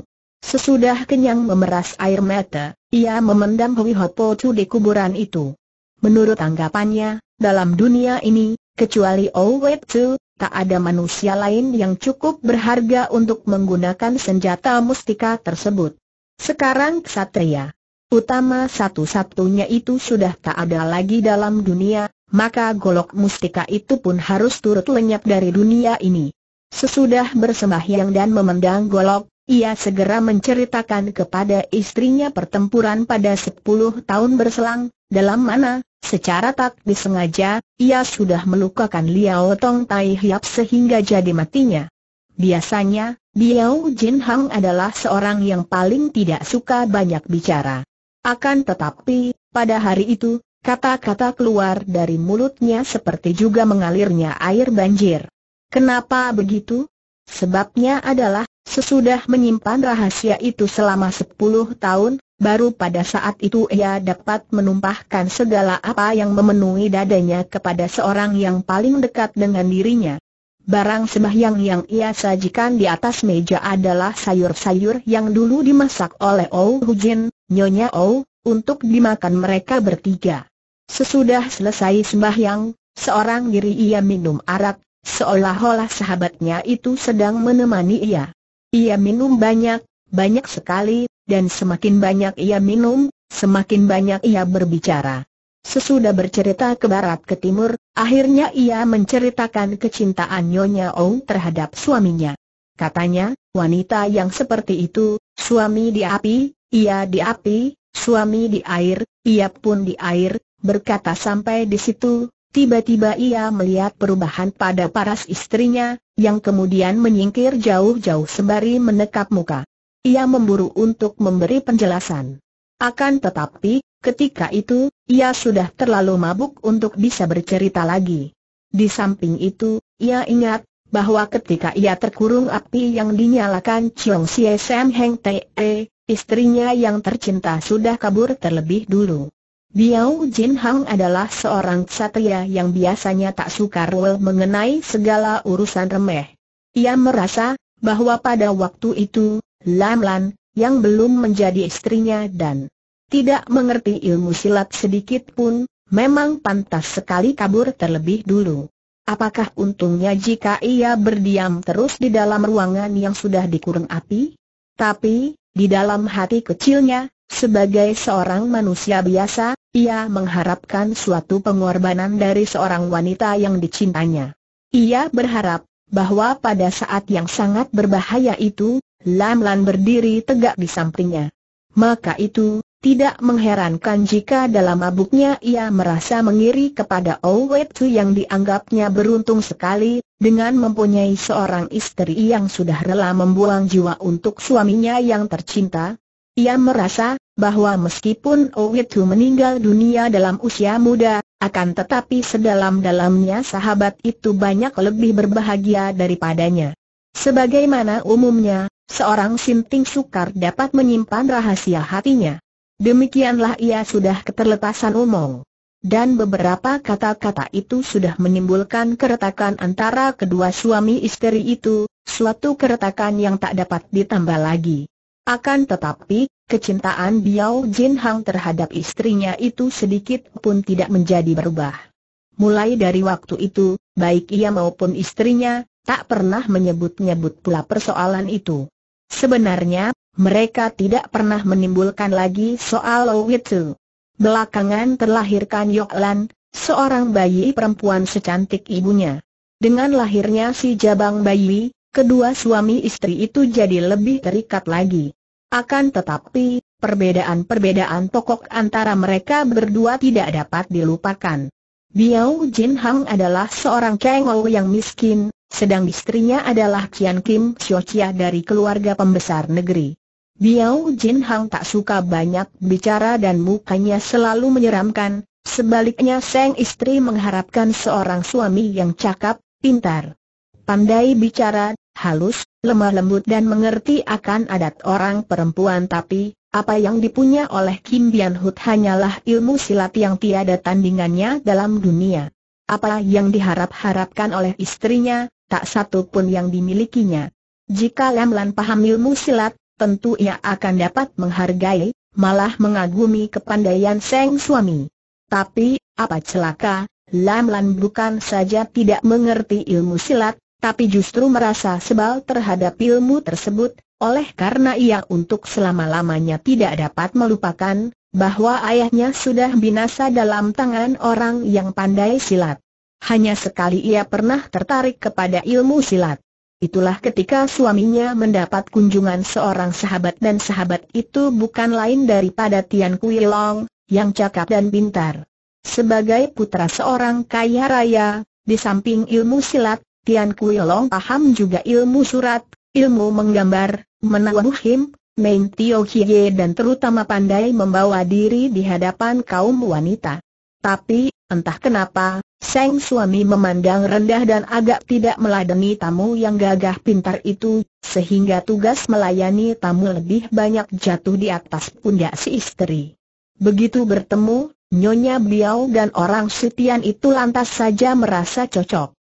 Sesudah kenyang memeras air mata, ia memendam Hui Hopo Chu di kuburan itu. Menurut anggapannya, dalam dunia ini, kecuali Owe Chu, tak ada manusia lain yang cukup berharga untuk menggunakan senjata mustika tersebut. Sekarang ksatria utama satu-satunya itu sudah tak ada lagi dalam dunia, maka golok mustika itu pun harus turut lenyap dari dunia ini. Sesudah bersembahyang dan memendang golok, ia segera menceritakan kepada istrinya pertempuran pada 10 tahun berselang, dalam mana, secara tak disengaja, ia sudah melukakan Liao Tong Tai Hiap sehingga jadi matinya. Biasanya, Biao Jin Hang adalah seorang yang paling tidak suka banyak bicara. Akan tetapi, pada hari itu, kata-kata keluar dari mulutnya seperti juga mengalirnya air banjir. Kenapa begitu? Sebabnya adalah, sesudah menyimpan rahasia itu selama 10 tahun, baru pada saat itu ia dapat menumpahkan segala apa yang memenuhi dadanya kepada seorang yang paling dekat dengan dirinya. Barang sembahyang yang ia sajikan di atas meja adalah sayur-sayur yang dulu dimasak oleh Ou Hujin, Nyonya Ou, untuk dimakan mereka bertiga. Sesudah selesai sembahyang, seorang diri ia minum arak, Seolah-olah sahabatnya itu sedang menemani ia. Ia minum banyak, banyak sekali, dan semakin banyak ia minum, semakin banyak ia berbicara. Sesudah bercerita ke barat ke timur, akhirnya ia menceritakan kecintaan Nyonya Ong terhadap suaminya. Katanya, wanita yang seperti itu, suami di api, ia di api, suami di air, ia pun di air, berkata sampai di situ, Tiba-tiba ia melihat perubahan pada paras istrinya, yang kemudian menyingkir jauh-jauh sembari menekap muka. Ia memburu untuk memberi penjelasan. Akan tetapi, ketika itu, ia sudah terlalu mabuk untuk bisa bercerita lagi. Di samping itu, ia ingat, bahwa ketika ia terkurung api yang dinyalakan Chiong Xie Sam Heng Te, istrinya yang tercinta sudah kabur terlebih dulu. Biao Jin Hang adalah seorang ksatria yang biasanya tak suka rule mengenai segala urusan remeh. Ia merasa bahwa pada waktu itu, Lam Lan, yang belum menjadi istrinya dan tidak mengerti ilmu silat sedikit pun, memang pantas sekali kabur terlebih dulu. Apakah untungnya jika ia berdiam terus di dalam ruangan yang sudah dikurung api? Tapi, di dalam hati kecilnya, sebagai seorang manusia biasa, ia mengharapkan suatu pengorbanan dari seorang wanita yang dicintanya. Ia berharap bahwa pada saat yang sangat berbahaya itu, Lam Lan berdiri tegak di sampingnya. Maka itu, tidak mengherankan jika dalam mabuknya ia merasa mengiri kepada Owe yang dianggapnya beruntung sekali, dengan mempunyai seorang istri yang sudah rela membuang jiwa untuk suaminya yang tercinta, ia merasa bahwa meskipun Owitu meninggal dunia dalam usia muda, akan tetapi sedalam-dalamnya sahabat itu banyak lebih berbahagia daripadanya. Sebagaimana umumnya, seorang sinting sukar dapat menyimpan rahasia hatinya. Demikianlah ia sudah keterlepasan umum, Dan beberapa kata-kata itu sudah menimbulkan keretakan antara kedua suami istri itu, suatu keretakan yang tak dapat ditambah lagi. Akan tetapi, kecintaan Biao Jin Hang terhadap istrinya itu sedikit pun tidak menjadi berubah. Mulai dari waktu itu, baik ia maupun istrinya, tak pernah menyebut-nyebut pula persoalan itu. Sebenarnya, mereka tidak pernah menimbulkan lagi soal Lo itu. Belakangan terlahirkan Yok Lan, seorang bayi perempuan secantik ibunya. Dengan lahirnya si Jabang Bayi, kedua suami istri itu jadi lebih terikat lagi. Akan tetapi, perbedaan-perbedaan pokok antara mereka berdua tidak dapat dilupakan. Biao Jin Hang adalah seorang kengol yang miskin, sedang istrinya adalah Kian Kim Chia dari keluarga pembesar negeri. Biao Jin Hang tak suka banyak bicara dan mukanya selalu menyeramkan, sebaliknya sang istri mengharapkan seorang suami yang cakap, pintar, Pandai bicara, halus, lemah lembut dan mengerti akan adat orang perempuan tapi, apa yang dipunya oleh Kim Bian Hut hanyalah ilmu silat yang tiada tandingannya dalam dunia. Apa yang diharap-harapkan oleh istrinya, tak satu pun yang dimilikinya. Jika Lam Lan paham ilmu silat, tentu ia akan dapat menghargai, malah mengagumi kepandaian sang suami. Tapi, apa celaka, Lam Lan bukan saja tidak mengerti ilmu silat, tapi justru merasa sebal terhadap ilmu tersebut, oleh karena ia untuk selama-lamanya tidak dapat melupakan, bahwa ayahnya sudah binasa dalam tangan orang yang pandai silat. Hanya sekali ia pernah tertarik kepada ilmu silat. Itulah ketika suaminya mendapat kunjungan seorang sahabat dan sahabat itu bukan lain daripada Tian Kui Long, yang cakap dan pintar. Sebagai putra seorang kaya raya, di samping ilmu silat, Tian Kui paham juga ilmu surat, ilmu menggambar, menabuh him, main Tio Kie dan terutama pandai membawa diri di hadapan kaum wanita. Tapi, entah kenapa, sang suami memandang rendah dan agak tidak meladeni tamu yang gagah pintar itu, sehingga tugas melayani tamu lebih banyak jatuh di atas pundak si istri. Begitu bertemu, Nyonya beliau dan orang sutian itu lantas saja merasa cocok.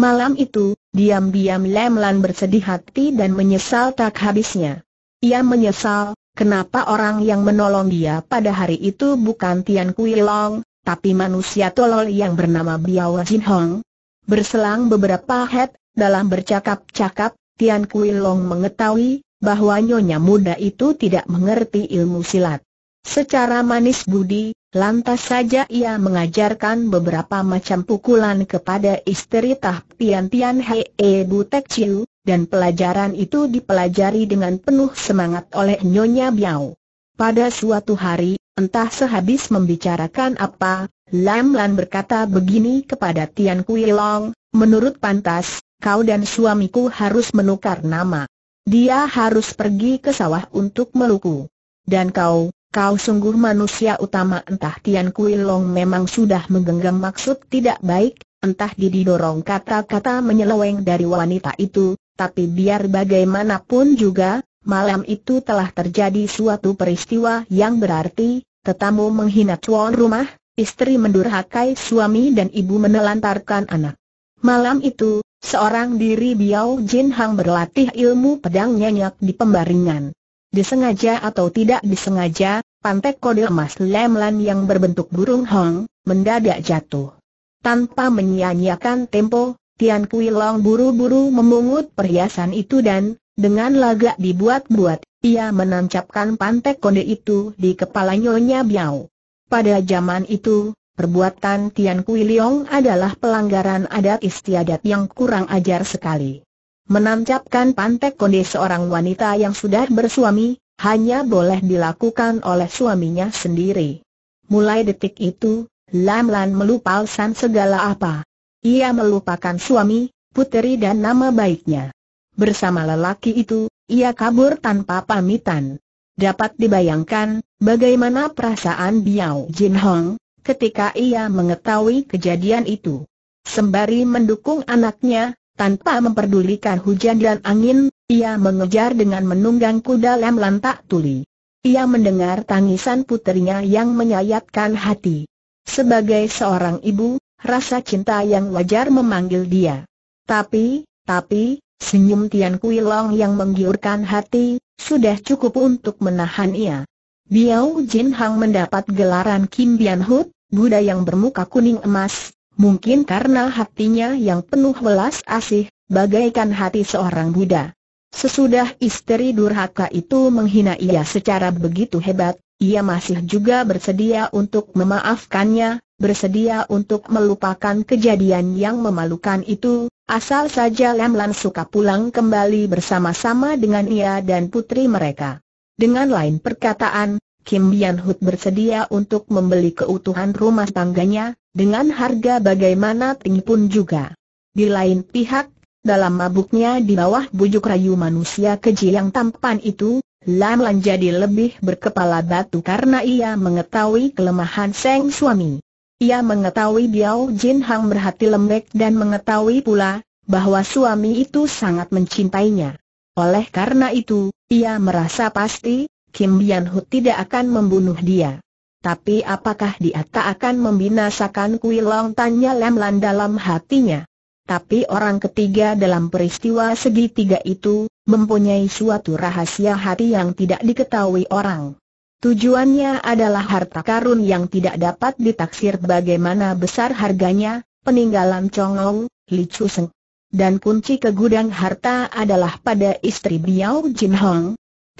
Malam itu, diam-diam Lemlan bersedih hati dan menyesal tak habisnya. Ia menyesal, kenapa orang yang menolong dia pada hari itu bukan Tian Kui Long, tapi manusia tolol yang bernama Biao Jin Hong. Berselang beberapa head, dalam bercakap-cakap, Tian Kui Long mengetahui bahwa nyonya muda itu tidak mengerti ilmu silat. Secara manis budi, Lantas saja ia mengajarkan beberapa macam pukulan kepada istri Tah Pian Pian Hei e Butek Chiu, dan pelajaran itu dipelajari dengan penuh semangat oleh Nyonya Biao. Pada suatu hari, entah sehabis membicarakan apa, Lam Lan berkata begini kepada Tian Kui Long, menurut pantas, kau dan suamiku harus menukar nama. Dia harus pergi ke sawah untuk meluku. Dan kau, kau sungguh manusia utama entah Tian Kui Long memang sudah menggenggam maksud tidak baik, entah didorong kata-kata menyeleweng dari wanita itu, tapi biar bagaimanapun juga, malam itu telah terjadi suatu peristiwa yang berarti, tetamu menghina tuan rumah, istri mendurhakai suami dan ibu menelantarkan anak. Malam itu, seorang diri Biao Jin Hang berlatih ilmu pedang nyenyak di pembaringan. Disengaja atau tidak disengaja, pantek kode emas lemlan yang berbentuk burung hong, mendadak jatuh. Tanpa menyia-nyiakan tempo, Tian Kui Long buru-buru memungut perhiasan itu dan, dengan lagak dibuat-buat, ia menancapkan pantek kode itu di kepala Nyonya Biao. Pada zaman itu, perbuatan Tian Kui Long adalah pelanggaran adat istiadat yang kurang ajar sekali. Menancapkan pantek konde seorang wanita yang sudah bersuami, hanya boleh dilakukan oleh suaminya sendiri. Mulai detik itu, Lam Lan melupakan segala apa. Ia melupakan suami, puteri dan nama baiknya. Bersama lelaki itu, ia kabur tanpa pamitan. Dapat dibayangkan, bagaimana perasaan Biao Jin Hong, ketika ia mengetahui kejadian itu. Sembari mendukung anaknya, tanpa memperdulikan hujan dan angin, ia mengejar dengan menunggang kuda lem lantak tuli. Ia mendengar tangisan putrinya yang menyayatkan hati. Sebagai seorang ibu, rasa cinta yang wajar memanggil dia. Tapi, tapi, senyum Tian Kui Long yang menggiurkan hati, sudah cukup untuk menahan ia. Biao Jin Hang mendapat gelaran Kim Bian Hood, Buddha yang bermuka kuning emas, mungkin karena hatinya yang penuh welas asih, bagaikan hati seorang Buddha. Sesudah istri durhaka itu menghina ia secara begitu hebat, ia masih juga bersedia untuk memaafkannya, bersedia untuk melupakan kejadian yang memalukan itu, asal saja Lam suka pulang kembali bersama-sama dengan ia dan putri mereka. Dengan lain perkataan, Kim Bian Hood bersedia untuk membeli keutuhan rumah tangganya, dengan harga bagaimana tinggi pun juga. Di lain pihak, dalam mabuknya di bawah bujuk rayu manusia keji yang tampan itu, Lam Lan jadi lebih berkepala batu karena ia mengetahui kelemahan Seng suami. Ia mengetahui Biao Jin Hang berhati lembek dan mengetahui pula, bahwa suami itu sangat mencintainya. Oleh karena itu, ia merasa pasti, Kim Bian Hu tidak akan membunuh dia. Tapi apakah dia tak akan membinasakan Kuilong tanya Lemlan dalam hatinya? Tapi orang ketiga dalam peristiwa segitiga itu, mempunyai suatu rahasia hati yang tidak diketahui orang. Tujuannya adalah harta karun yang tidak dapat ditaksir bagaimana besar harganya, peninggalan Long, Li Chu Seng. Dan kunci ke gudang harta adalah pada istri Biao Jin Hong,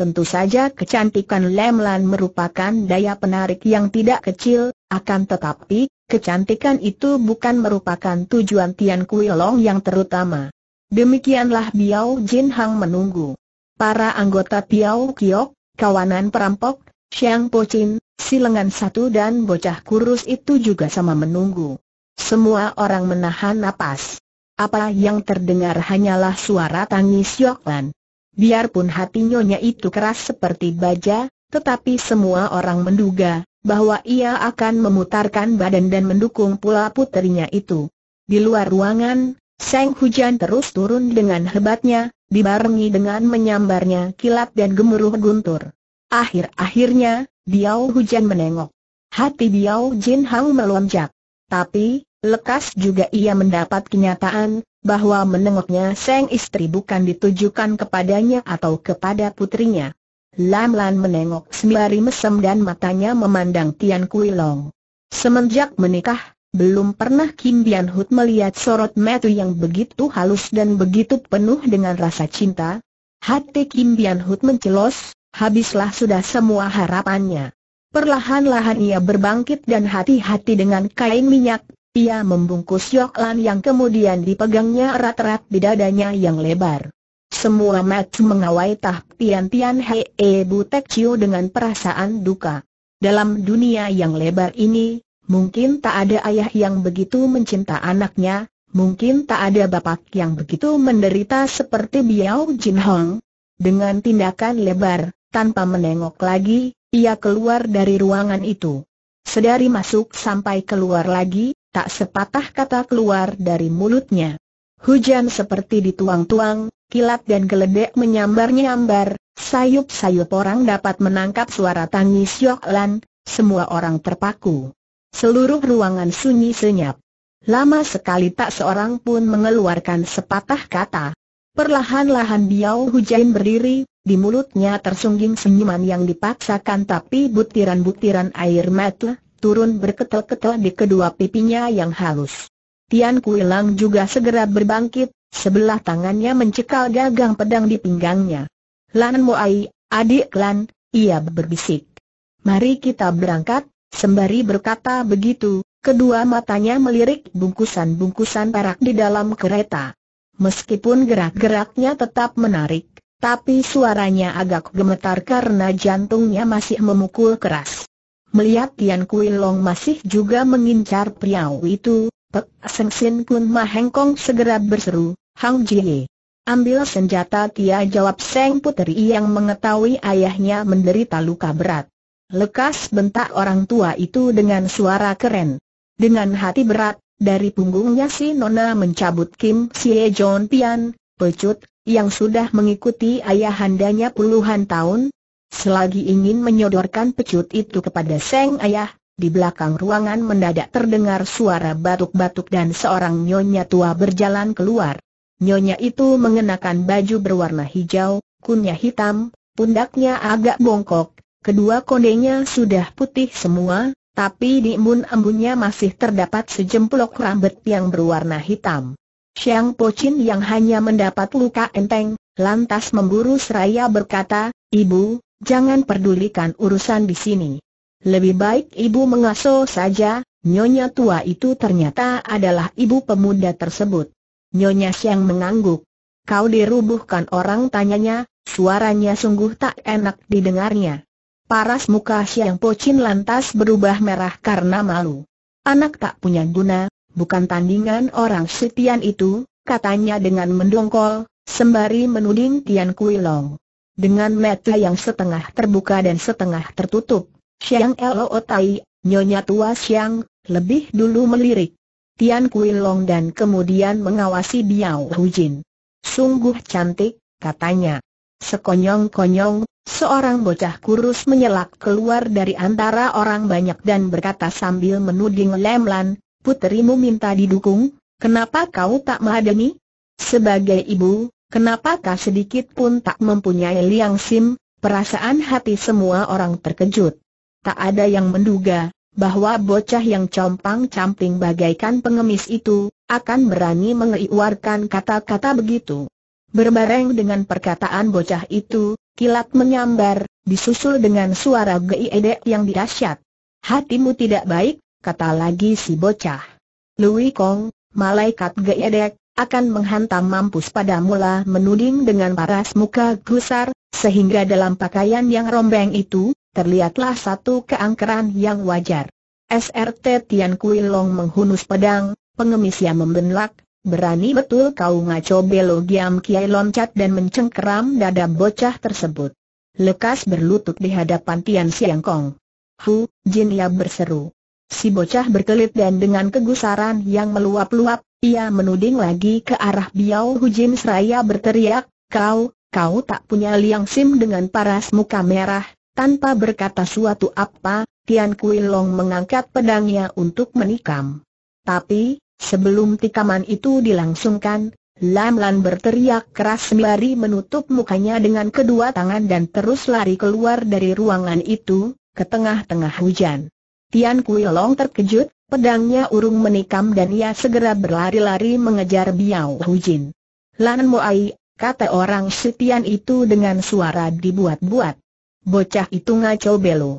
Tentu saja kecantikan Lemlan merupakan daya penarik yang tidak kecil, akan tetapi, kecantikan itu bukan merupakan tujuan Tian Kui Long yang terutama. Demikianlah Biao Jin Hang menunggu. Para anggota Piao Kiok, kawanan perampok, Xiang Po Chin, si lengan satu dan bocah kurus itu juga sama menunggu. Semua orang menahan napas. Apa yang terdengar hanyalah suara tangis Yoklan. Biarpun hati Nyonya itu keras seperti baja, tetapi semua orang menduga bahwa ia akan memutarkan badan dan mendukung pula putrinya itu. Di luar ruangan, Seng hujan terus turun dengan hebatnya, dibarengi dengan menyambarnya kilat dan gemuruh guntur. Akhir-akhirnya, Biao hujan menengok. Hati Biao Jin Hang melonjak. Tapi, Lekas juga ia mendapat kenyataan bahwa menengoknya sang istri bukan ditujukan kepadanya atau kepada putrinya. Lam Lan menengok sembari mesem dan matanya memandang Tian Kui Long. Semenjak menikah, belum pernah Kim Bian Hut melihat sorot metu yang begitu halus dan begitu penuh dengan rasa cinta. Hati Kim Bian Hut mencelos, habislah sudah semua harapannya. Perlahan-lahan ia berbangkit dan hati-hati dengan kain minyak, ia membungkus Lan yang kemudian dipegangnya erat-erat di dadanya yang lebar. Semua mata mengawai Tah Tian Tian Hei e, Butek Chiu dengan perasaan duka. Dalam dunia yang lebar ini, mungkin tak ada ayah yang begitu mencinta anaknya, mungkin tak ada bapak yang begitu menderita seperti Biao Jin Hong. Dengan tindakan lebar, tanpa menengok lagi, ia keluar dari ruangan itu. Sedari masuk sampai keluar lagi, tak sepatah kata keluar dari mulutnya. Hujan seperti dituang-tuang, kilat dan geledek menyambar-nyambar, sayup-sayup orang dapat menangkap suara tangis Yok semua orang terpaku. Seluruh ruangan sunyi senyap. Lama sekali tak seorang pun mengeluarkan sepatah kata. Perlahan-lahan Biao Hujain berdiri, di mulutnya tersungging senyuman yang dipaksakan tapi butiran-butiran air mata turun berketel-ketel di kedua pipinya yang halus. Tian Kuilang juga segera berbangkit, sebelah tangannya mencekal gagang pedang di pinggangnya. Lan Moai, adik Lan, ia berbisik. Mari kita berangkat, sembari berkata begitu, kedua matanya melirik bungkusan-bungkusan perak di dalam kereta. Meskipun gerak-geraknya tetap menarik, tapi suaranya agak gemetar karena jantungnya masih memukul keras. Melihat Tian Kui Long masih juga mengincar pria itu, Pek Seng Sin Kun Mahengkong segera berseru, Hang Jie. Ambil senjata Tia jawab Seng Puteri yang mengetahui ayahnya menderita luka berat. Lekas bentak orang tua itu dengan suara keren. Dengan hati berat, dari punggungnya si Nona mencabut Kim Sie John Pian, pecut, yang sudah mengikuti ayahandanya puluhan tahun, Selagi ingin menyodorkan pecut itu kepada Seng Ayah, di belakang ruangan mendadak terdengar suara batuk-batuk dan seorang nyonya tua berjalan keluar. Nyonya itu mengenakan baju berwarna hijau, kunyah hitam, pundaknya agak bongkok, kedua kondenya sudah putih semua, tapi di embun-embunnya masih terdapat sejemplok rambut yang berwarna hitam. Shang Pochin yang hanya mendapat luka enteng, lantas memburu seraya berkata, Ibu, jangan pedulikan urusan di sini. Lebih baik ibu mengaso saja, nyonya tua itu ternyata adalah ibu pemuda tersebut. Nyonya Siang mengangguk. Kau dirubuhkan orang tanyanya, suaranya sungguh tak enak didengarnya. Paras muka Siang pochin lantas berubah merah karena malu. Anak tak punya guna, bukan tandingan orang setian itu, katanya dengan mendongkol, sembari menuding Tian Kui Long dengan mata yang setengah terbuka dan setengah tertutup. Siang Elo Tai, nyonya tua Siang, lebih dulu melirik. Tian Kui Long dan kemudian mengawasi Biao Hu Jin. Sungguh cantik, katanya. Sekonyong-konyong, seorang bocah kurus menyelak keluar dari antara orang banyak dan berkata sambil menuding Lan, puterimu minta didukung, kenapa kau tak meladeni? Sebagai ibu, Kenapakah sedikit pun tak mempunyai liang sim, perasaan hati semua orang terkejut. Tak ada yang menduga, bahwa bocah yang compang-camping bagaikan pengemis itu, akan berani mengeluarkan kata-kata begitu. Berbareng dengan perkataan bocah itu, kilat menyambar, disusul dengan suara geiedek yang dahsyat. Hatimu tidak baik, kata lagi si bocah. Lui Kong, malaikat geiedek, akan menghantam mampus pada mula menuding dengan paras muka gusar, sehingga dalam pakaian yang rombeng itu, terlihatlah satu keangkeran yang wajar. SRT Tian Kui Long menghunus pedang, pengemisnya membenlak, berani betul kau ngaco belo diam kiai loncat dan mencengkeram dada bocah tersebut. Lekas berlutut di hadapan Tian Siang Kong. Hu, Jin Ya berseru. Si bocah berkelit dan dengan kegusaran yang meluap-luap, ia menuding lagi ke arah Biao Hujin seraya berteriak, Kau, kau tak punya liang sim dengan paras muka merah, tanpa berkata suatu apa, Tian Kui Long mengangkat pedangnya untuk menikam. Tapi, sebelum tikaman itu dilangsungkan, Lam Lan berteriak keras sembari menutup mukanya dengan kedua tangan dan terus lari keluar dari ruangan itu, ke tengah-tengah hujan. Tian Kui Long terkejut, pedangnya urung menikam dan ia segera berlari-lari mengejar Biao Hu Jin. Lan Moai, kata orang Tian itu dengan suara dibuat-buat. Bocah itu ngaco belo.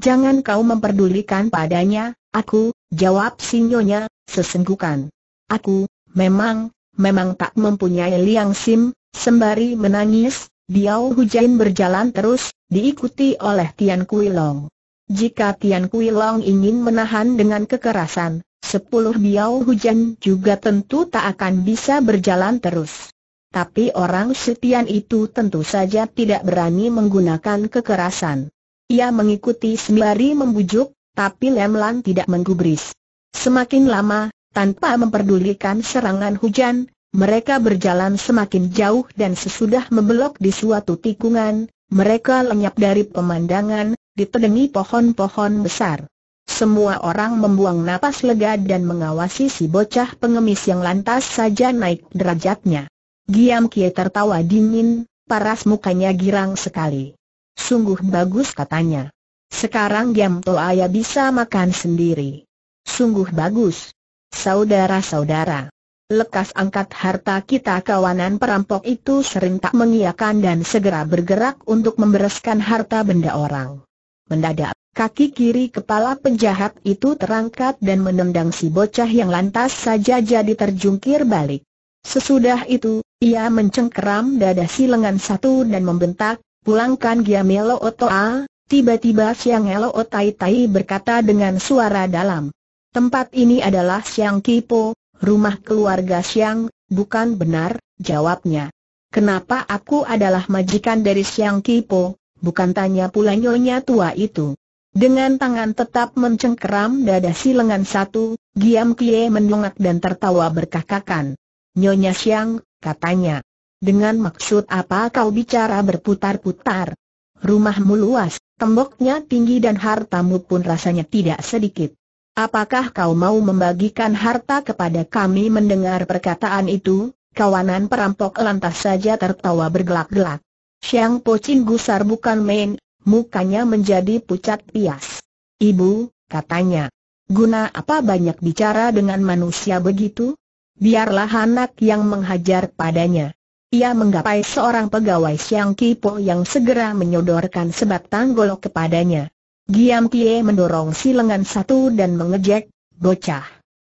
Jangan kau memperdulikan padanya, aku, jawab sinyonya, sesenggukan. Aku, memang, memang tak mempunyai liang sim, sembari menangis, Biao Hu Jin berjalan terus, diikuti oleh Tian Kui Long. Jika Tian Kui Long ingin menahan dengan kekerasan, sepuluh biau hujan juga tentu tak akan bisa berjalan terus. Tapi orang setian itu tentu saja tidak berani menggunakan kekerasan. Ia mengikuti sembari membujuk, tapi Lemlan tidak menggubris. Semakin lama, tanpa memperdulikan serangan hujan, mereka berjalan semakin jauh dan sesudah membelok di suatu tikungan, mereka lenyap dari pemandangan, ditelengi pohon-pohon besar. Semua orang membuang napas lega dan mengawasi si bocah pengemis yang lantas saja naik derajatnya. Giam Kie tertawa dingin, paras mukanya girang sekali. Sungguh bagus katanya. Sekarang Giam Toaya bisa makan sendiri. Sungguh bagus. Saudara-saudara. Lekas angkat harta kita kawanan perampok itu sering tak mengiakan dan segera bergerak untuk membereskan harta benda orang. Mendadak, kaki kiri kepala penjahat itu terangkat dan menendang si bocah yang lantas saja jadi terjungkir balik. Sesudah itu, ia mencengkeram dada si lengan satu dan membentak, pulangkan Giamelo Otoa, tiba-tiba Siang Elo Otai Tai berkata dengan suara dalam. Tempat ini adalah Siang Kipo, rumah keluarga Siang, bukan benar, jawabnya. Kenapa aku adalah majikan dari Siang Kipo, bukan tanya pula nyonya tua itu. Dengan tangan tetap mencengkeram dada si lengan satu, Giam Kie mendongak dan tertawa berkakakan. Nyonya Siang, katanya. Dengan maksud apa kau bicara berputar-putar? Rumahmu luas, temboknya tinggi dan hartamu pun rasanya tidak sedikit. Apakah kau mau membagikan harta kepada kami mendengar perkataan itu? Kawanan perampok lantas saja tertawa bergelak-gelak. Siang Pocin gusar bukan main, mukanya menjadi pucat pias. Ibu, katanya, guna apa banyak bicara dengan manusia begitu? Biarlah anak yang menghajar padanya. Ia menggapai seorang pegawai Siang Kipo yang segera menyodorkan sebatang golok kepadanya. Giam Kie mendorong si lengan satu dan mengejek, bocah.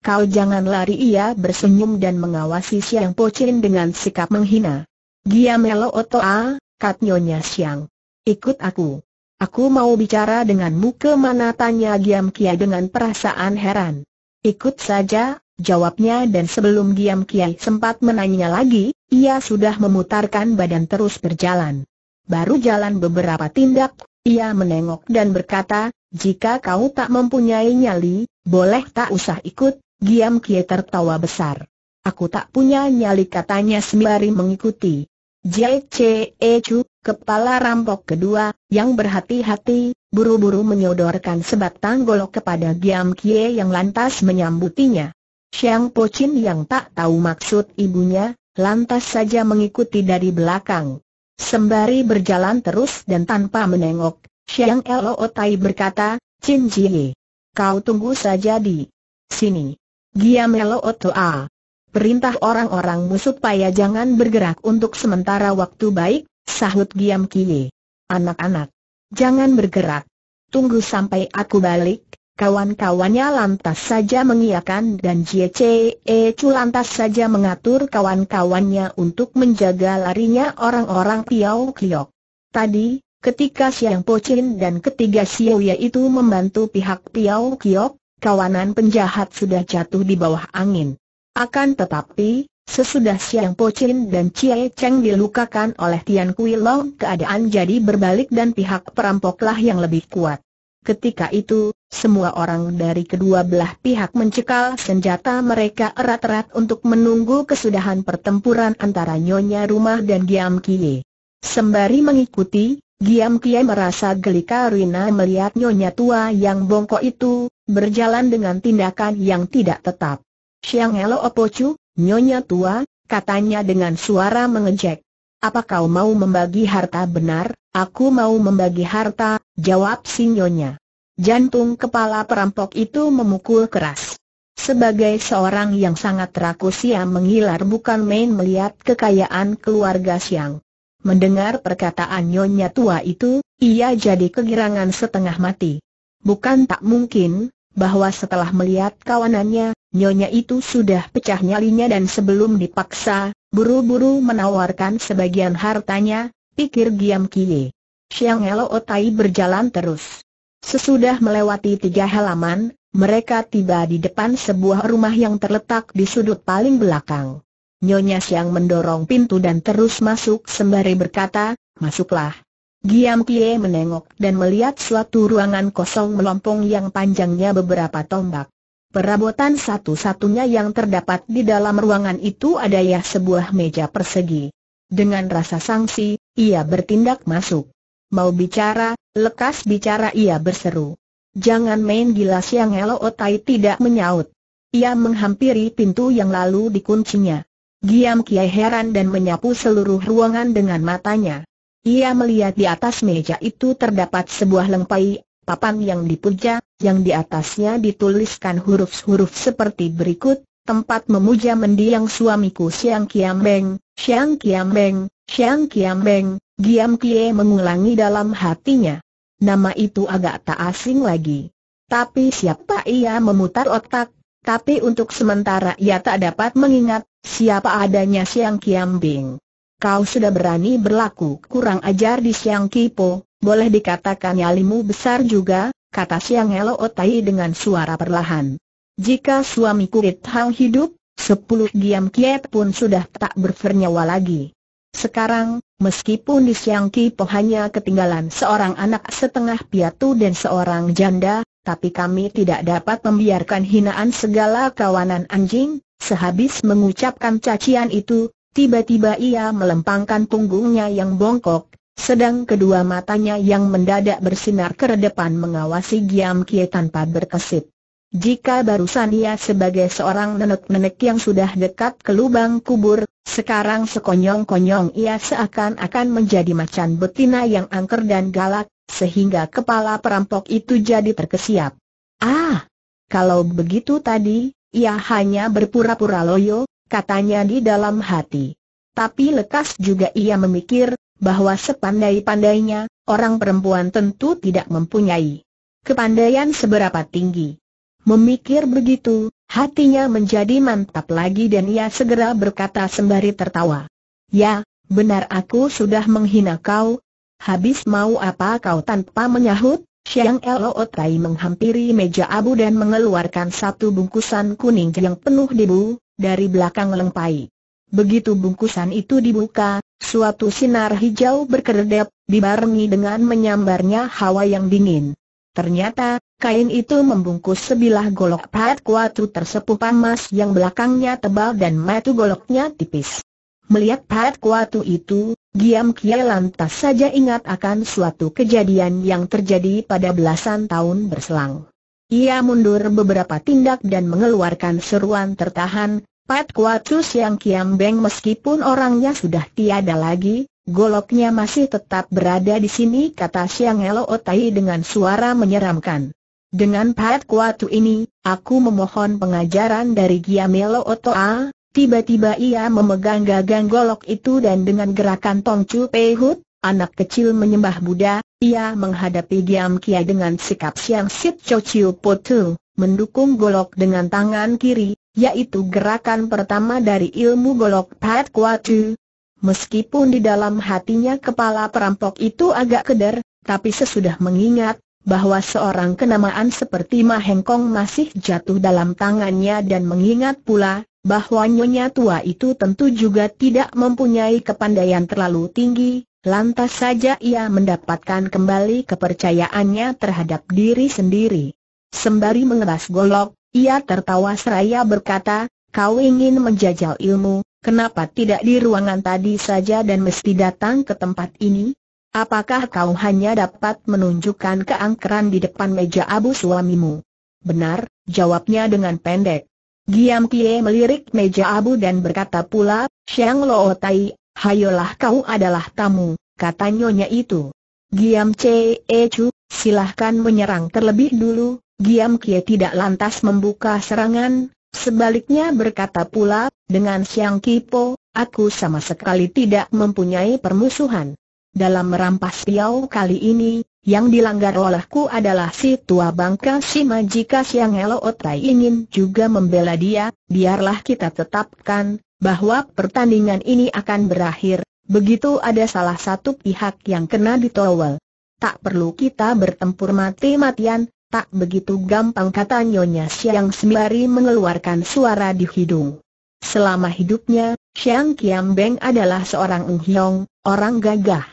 Kau jangan lari ia bersenyum dan mengawasi Siang Pocin dengan sikap menghina. Giam Melo Otoa, kat Nyonya siang. Ikut aku. Aku mau bicara denganmu ke mana tanya Giam Kiai dengan perasaan heran. Ikut saja, jawabnya dan sebelum Giam Kiai sempat menanya lagi, ia sudah memutarkan badan terus berjalan. Baru jalan beberapa tindak, ia menengok dan berkata, jika kau tak mempunyai nyali, boleh tak usah ikut, Giam Kiai tertawa besar. Aku tak punya nyali katanya sembari mengikuti. JCE Chu, kepala rampok kedua, yang berhati-hati, buru-buru menyodorkan sebatang golok kepada Giam Kie yang lantas menyambutinya. Xiang Pochin yang tak tahu maksud ibunya, lantas saja mengikuti dari belakang. Sembari berjalan terus dan tanpa menengok, Xiang Lo Tai berkata, Chin Jie, kau tunggu saja di sini. Giam Lo Toa perintah orang-orangmu orang supaya jangan bergerak untuk sementara waktu baik, sahut diam Kie. Anak-anak, jangan bergerak. Tunggu sampai aku balik, Kawan-kawannya lantas saja mengiakan dan Jie Chee Chu lantas saja mengatur kawan-kawannya untuk menjaga larinya orang-orang Piao Kliok. Tadi, ketika Siang Pocin dan ketiga Sioya itu membantu pihak Piao Kliok, kawanan penjahat sudah jatuh di bawah angin. Akan tetapi, Sesudah Siang Po Chin dan Chie Cheng dilukakan oleh Tian Kui Long, keadaan jadi berbalik dan pihak perampoklah yang lebih kuat. Ketika itu, semua orang dari kedua belah pihak mencekal senjata mereka erat-erat untuk menunggu kesudahan pertempuran antara Nyonya Rumah dan Giam Kie. Sembari mengikuti, Giam Kie merasa Gelika Rina melihat Nyonya tua yang bongkok itu, berjalan dengan tindakan yang tidak tetap. Siang Elo Opocu, nyonya tua, katanya dengan suara mengejek. Apa kau mau membagi harta benar? Aku mau membagi harta, jawab si nyonya. Jantung kepala perampok itu memukul keras. Sebagai seorang yang sangat rakus, ia menghilar bukan main melihat kekayaan keluarga Siang. Mendengar perkataan nyonya tua itu, ia jadi kegirangan setengah mati. Bukan tak mungkin, bahwa setelah melihat kawanannya, Nyonya itu sudah pecah nyalinya dan sebelum dipaksa, buru-buru menawarkan sebagian hartanya, pikir Giam Kie. Siang Elo Otai berjalan terus. Sesudah melewati tiga halaman, mereka tiba di depan sebuah rumah yang terletak di sudut paling belakang. Nyonya Siang mendorong pintu dan terus masuk sembari berkata, masuklah. Giam Kie menengok dan melihat suatu ruangan kosong melompong yang panjangnya beberapa tombak. Perabotan satu-satunya yang terdapat di dalam ruangan itu adalah sebuah meja persegi. Dengan rasa sangsi, ia bertindak masuk. Mau bicara, lekas bicara ia berseru. Jangan main gila siang Elo Otai tidak menyaut. Ia menghampiri pintu yang lalu dikuncinya. Giam Kiai heran dan menyapu seluruh ruangan dengan matanya. Ia melihat di atas meja itu terdapat sebuah lempai papan yang dipuja, yang di atasnya dituliskan huruf-huruf seperti berikut, tempat memuja mendiang suamiku Siang Kiam Beng, Siang Kiam Beng, Siang Kiam Beng, Giam Kie mengulangi dalam hatinya. Nama itu agak tak asing lagi. Tapi siapa ia memutar otak, tapi untuk sementara ia tak dapat mengingat siapa adanya Siang Kiam Beng. Kau sudah berani berlaku kurang ajar di Siang Kipo, boleh dikatakan nyalimu besar juga, kata Siang Elo Otai dengan suara perlahan. Jika suamiku It Hang hidup, sepuluh giam kiat pun sudah tak bernyawa lagi. Sekarang, meskipun di Siang Kipo hanya ketinggalan seorang anak setengah piatu dan seorang janda, tapi kami tidak dapat membiarkan hinaan segala kawanan anjing. Sehabis mengucapkan cacian itu, tiba-tiba ia melempangkan punggungnya yang bongkok, sedang kedua matanya yang mendadak bersinar ke depan mengawasi Giam Kie tanpa berkesip. Jika barusan ia sebagai seorang nenek-nenek yang sudah dekat ke lubang kubur, sekarang sekonyong-konyong ia seakan-akan menjadi macan betina yang angker dan galak, sehingga kepala perampok itu jadi terkesiap. Ah! Kalau begitu tadi, ia hanya berpura-pura loyo, katanya di dalam hati. Tapi lekas juga ia memikir, bahwa sepandai-pandainya, orang perempuan tentu tidak mempunyai kepandaian seberapa tinggi. Memikir begitu, hatinya menjadi mantap lagi dan ia segera berkata sembari tertawa. Ya, benar aku sudah menghina kau. Habis mau apa kau tanpa menyahut? Siang Elo menghampiri meja abu dan mengeluarkan satu bungkusan kuning yang penuh debu, dari belakang lempai. Begitu bungkusan itu dibuka, Suatu sinar hijau berkedip, dibarengi dengan menyambarnya hawa yang dingin. Ternyata, kain itu membungkus sebilah golok pahat kuatu tersepuh pamas yang belakangnya tebal dan matu goloknya tipis. Melihat pahat kuatu itu, Giam Kie lantas saja ingat akan suatu kejadian yang terjadi pada belasan tahun berselang. Ia mundur beberapa tindak dan mengeluarkan seruan tertahan, Pat Kuatus yang Beng meskipun orangnya sudah tiada lagi, goloknya masih tetap berada di sini kata Siang Elo Otai dengan suara menyeramkan. Dengan Pat Kuatu ini, aku memohon pengajaran dari Elo Otoa, tiba-tiba ia memegang gagang golok itu dan dengan gerakan Tong Chu Pehut, anak kecil menyembah Buddha, ia menghadapi Giam Kia dengan sikap Siang Sit Cho Chiu Potu, mendukung golok dengan tangan kiri, yaitu gerakan pertama dari ilmu golok Pat Kuatu. Meskipun di dalam hatinya kepala perampok itu agak keder, tapi sesudah mengingat bahwa seorang kenamaan seperti Mahengkong masih jatuh dalam tangannya dan mengingat pula bahwa nyonya tua itu tentu juga tidak mempunyai kepandaian terlalu tinggi, lantas saja ia mendapatkan kembali kepercayaannya terhadap diri sendiri. Sembari mengeras golok, ia tertawa seraya berkata, kau ingin menjajal ilmu, kenapa tidak di ruangan tadi saja dan mesti datang ke tempat ini? Apakah kau hanya dapat menunjukkan keangkeran di depan meja abu suamimu? Benar, jawabnya dengan pendek. Giam Kie melirik meja abu dan berkata pula, Siang Lo Tai, hayolah kau adalah tamu, kata nyonya itu. Giam Cie Chu, silahkan menyerang terlebih dulu, Giam Kie tidak lantas membuka serangan, sebaliknya berkata pula, dengan Siang Kipo, aku sama sekali tidak mempunyai permusuhan. Dalam merampas piau kali ini, yang dilanggar olehku adalah si tua bangka Si jika Siang Elo Otai ingin juga membela dia, biarlah kita tetapkan, bahwa pertandingan ini akan berakhir, begitu ada salah satu pihak yang kena ditowel. Tak perlu kita bertempur mati-matian, Tak begitu gampang kata Nyonya Siang sembari mengeluarkan suara di hidung. Selama hidupnya, Siang Kiam Beng adalah seorang unghyong, orang gagah.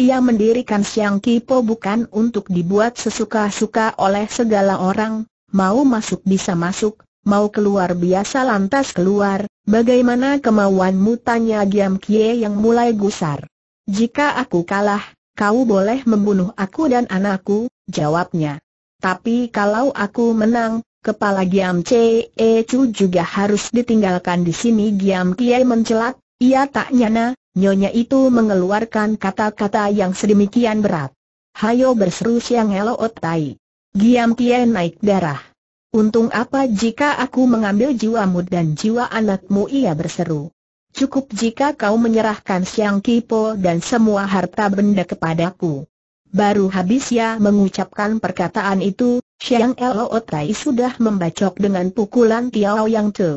Ia mendirikan Siang Kipo bukan untuk dibuat sesuka-suka oleh segala orang, mau masuk bisa masuk, mau keluar biasa lantas keluar, bagaimana kemauanmu tanya Giam Kie yang mulai gusar. Jika aku kalah, kau boleh membunuh aku dan anakku, jawabnya. Tapi kalau aku menang, kepala Giam Chee Chu juga harus ditinggalkan di sini Giam Kiai mencelak, ia tak nyana, nyonya itu mengeluarkan kata-kata yang sedemikian berat. Hayo berseru siang elo Otai. Giam Kiai naik darah. Untung apa jika aku mengambil jiwa jiwamu dan jiwa anakmu ia berseru. Cukup jika kau menyerahkan Siang Kipo dan semua harta benda kepadaku. Baru habis ia ya mengucapkan perkataan itu, Xiang Elo Tai sudah membacok dengan pukulan Tiao Yang Tu.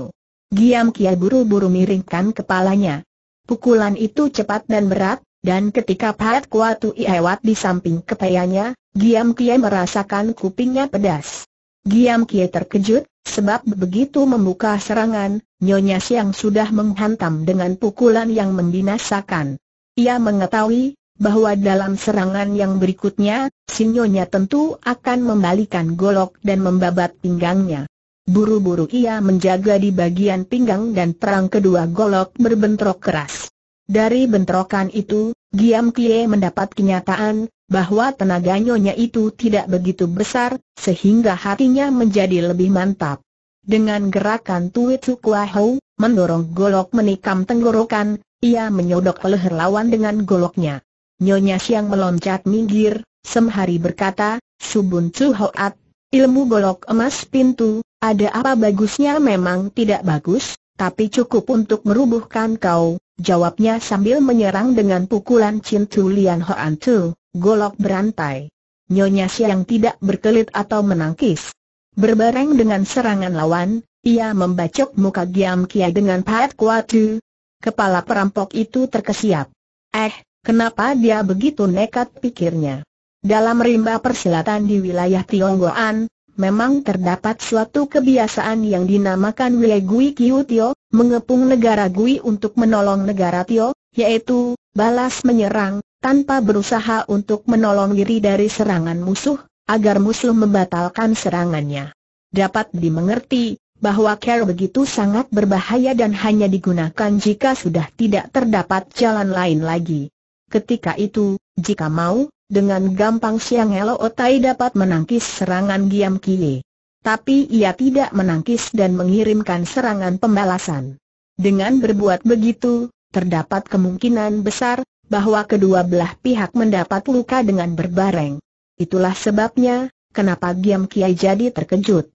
Giam Kia buru-buru miringkan kepalanya. Pukulan itu cepat dan berat, dan ketika Pat Kuatu Iewat di samping kepayanya, Giam Kia merasakan kupingnya pedas. Giam Kia terkejut, sebab begitu membuka serangan, Nyonya Siang sudah menghantam dengan pukulan yang membinasakan. Ia mengetahui bahwa dalam serangan yang berikutnya, sinyonya tentu akan membalikan golok dan membabat pinggangnya. Buru-buru ia menjaga di bagian pinggang dan perang kedua golok berbentrok keras. Dari bentrokan itu, Giam Kie mendapat kenyataan bahwa tenaga nyonya itu tidak begitu besar, sehingga hatinya menjadi lebih mantap. Dengan gerakan tuit Sukuahou, mendorong golok menikam tenggorokan, ia menyodok leher lawan dengan goloknya. Nyonya Siang meloncat minggir, semhari berkata, Subun Chu Hoat, ilmu golok emas pintu, ada apa bagusnya memang tidak bagus, tapi cukup untuk merubuhkan kau, jawabnya sambil menyerang dengan pukulan cintu Lian Hoan Tu, golok berantai. Nyonya Siang tidak berkelit atau menangkis. Berbareng dengan serangan lawan, ia membacok muka Giam Kia dengan Pat Kuatu. Kepala perampok itu terkesiap. Eh, Kenapa dia begitu nekat pikirnya? Dalam rimba persilatan di wilayah Tionggoan, memang terdapat suatu kebiasaan yang dinamakan Wei Gui Kiu Tio, mengepung negara Gui untuk menolong negara Tio, yaitu, balas menyerang, tanpa berusaha untuk menolong diri dari serangan musuh, agar musuh membatalkan serangannya. Dapat dimengerti, bahwa care begitu sangat berbahaya dan hanya digunakan jika sudah tidak terdapat jalan lain lagi. Ketika itu, jika mau, dengan gampang Siang Elo Otai dapat menangkis serangan Giam Kie. Tapi ia tidak menangkis dan mengirimkan serangan pembalasan. Dengan berbuat begitu, terdapat kemungkinan besar bahwa kedua belah pihak mendapat luka dengan berbareng. Itulah sebabnya, kenapa Giam Kie jadi terkejut.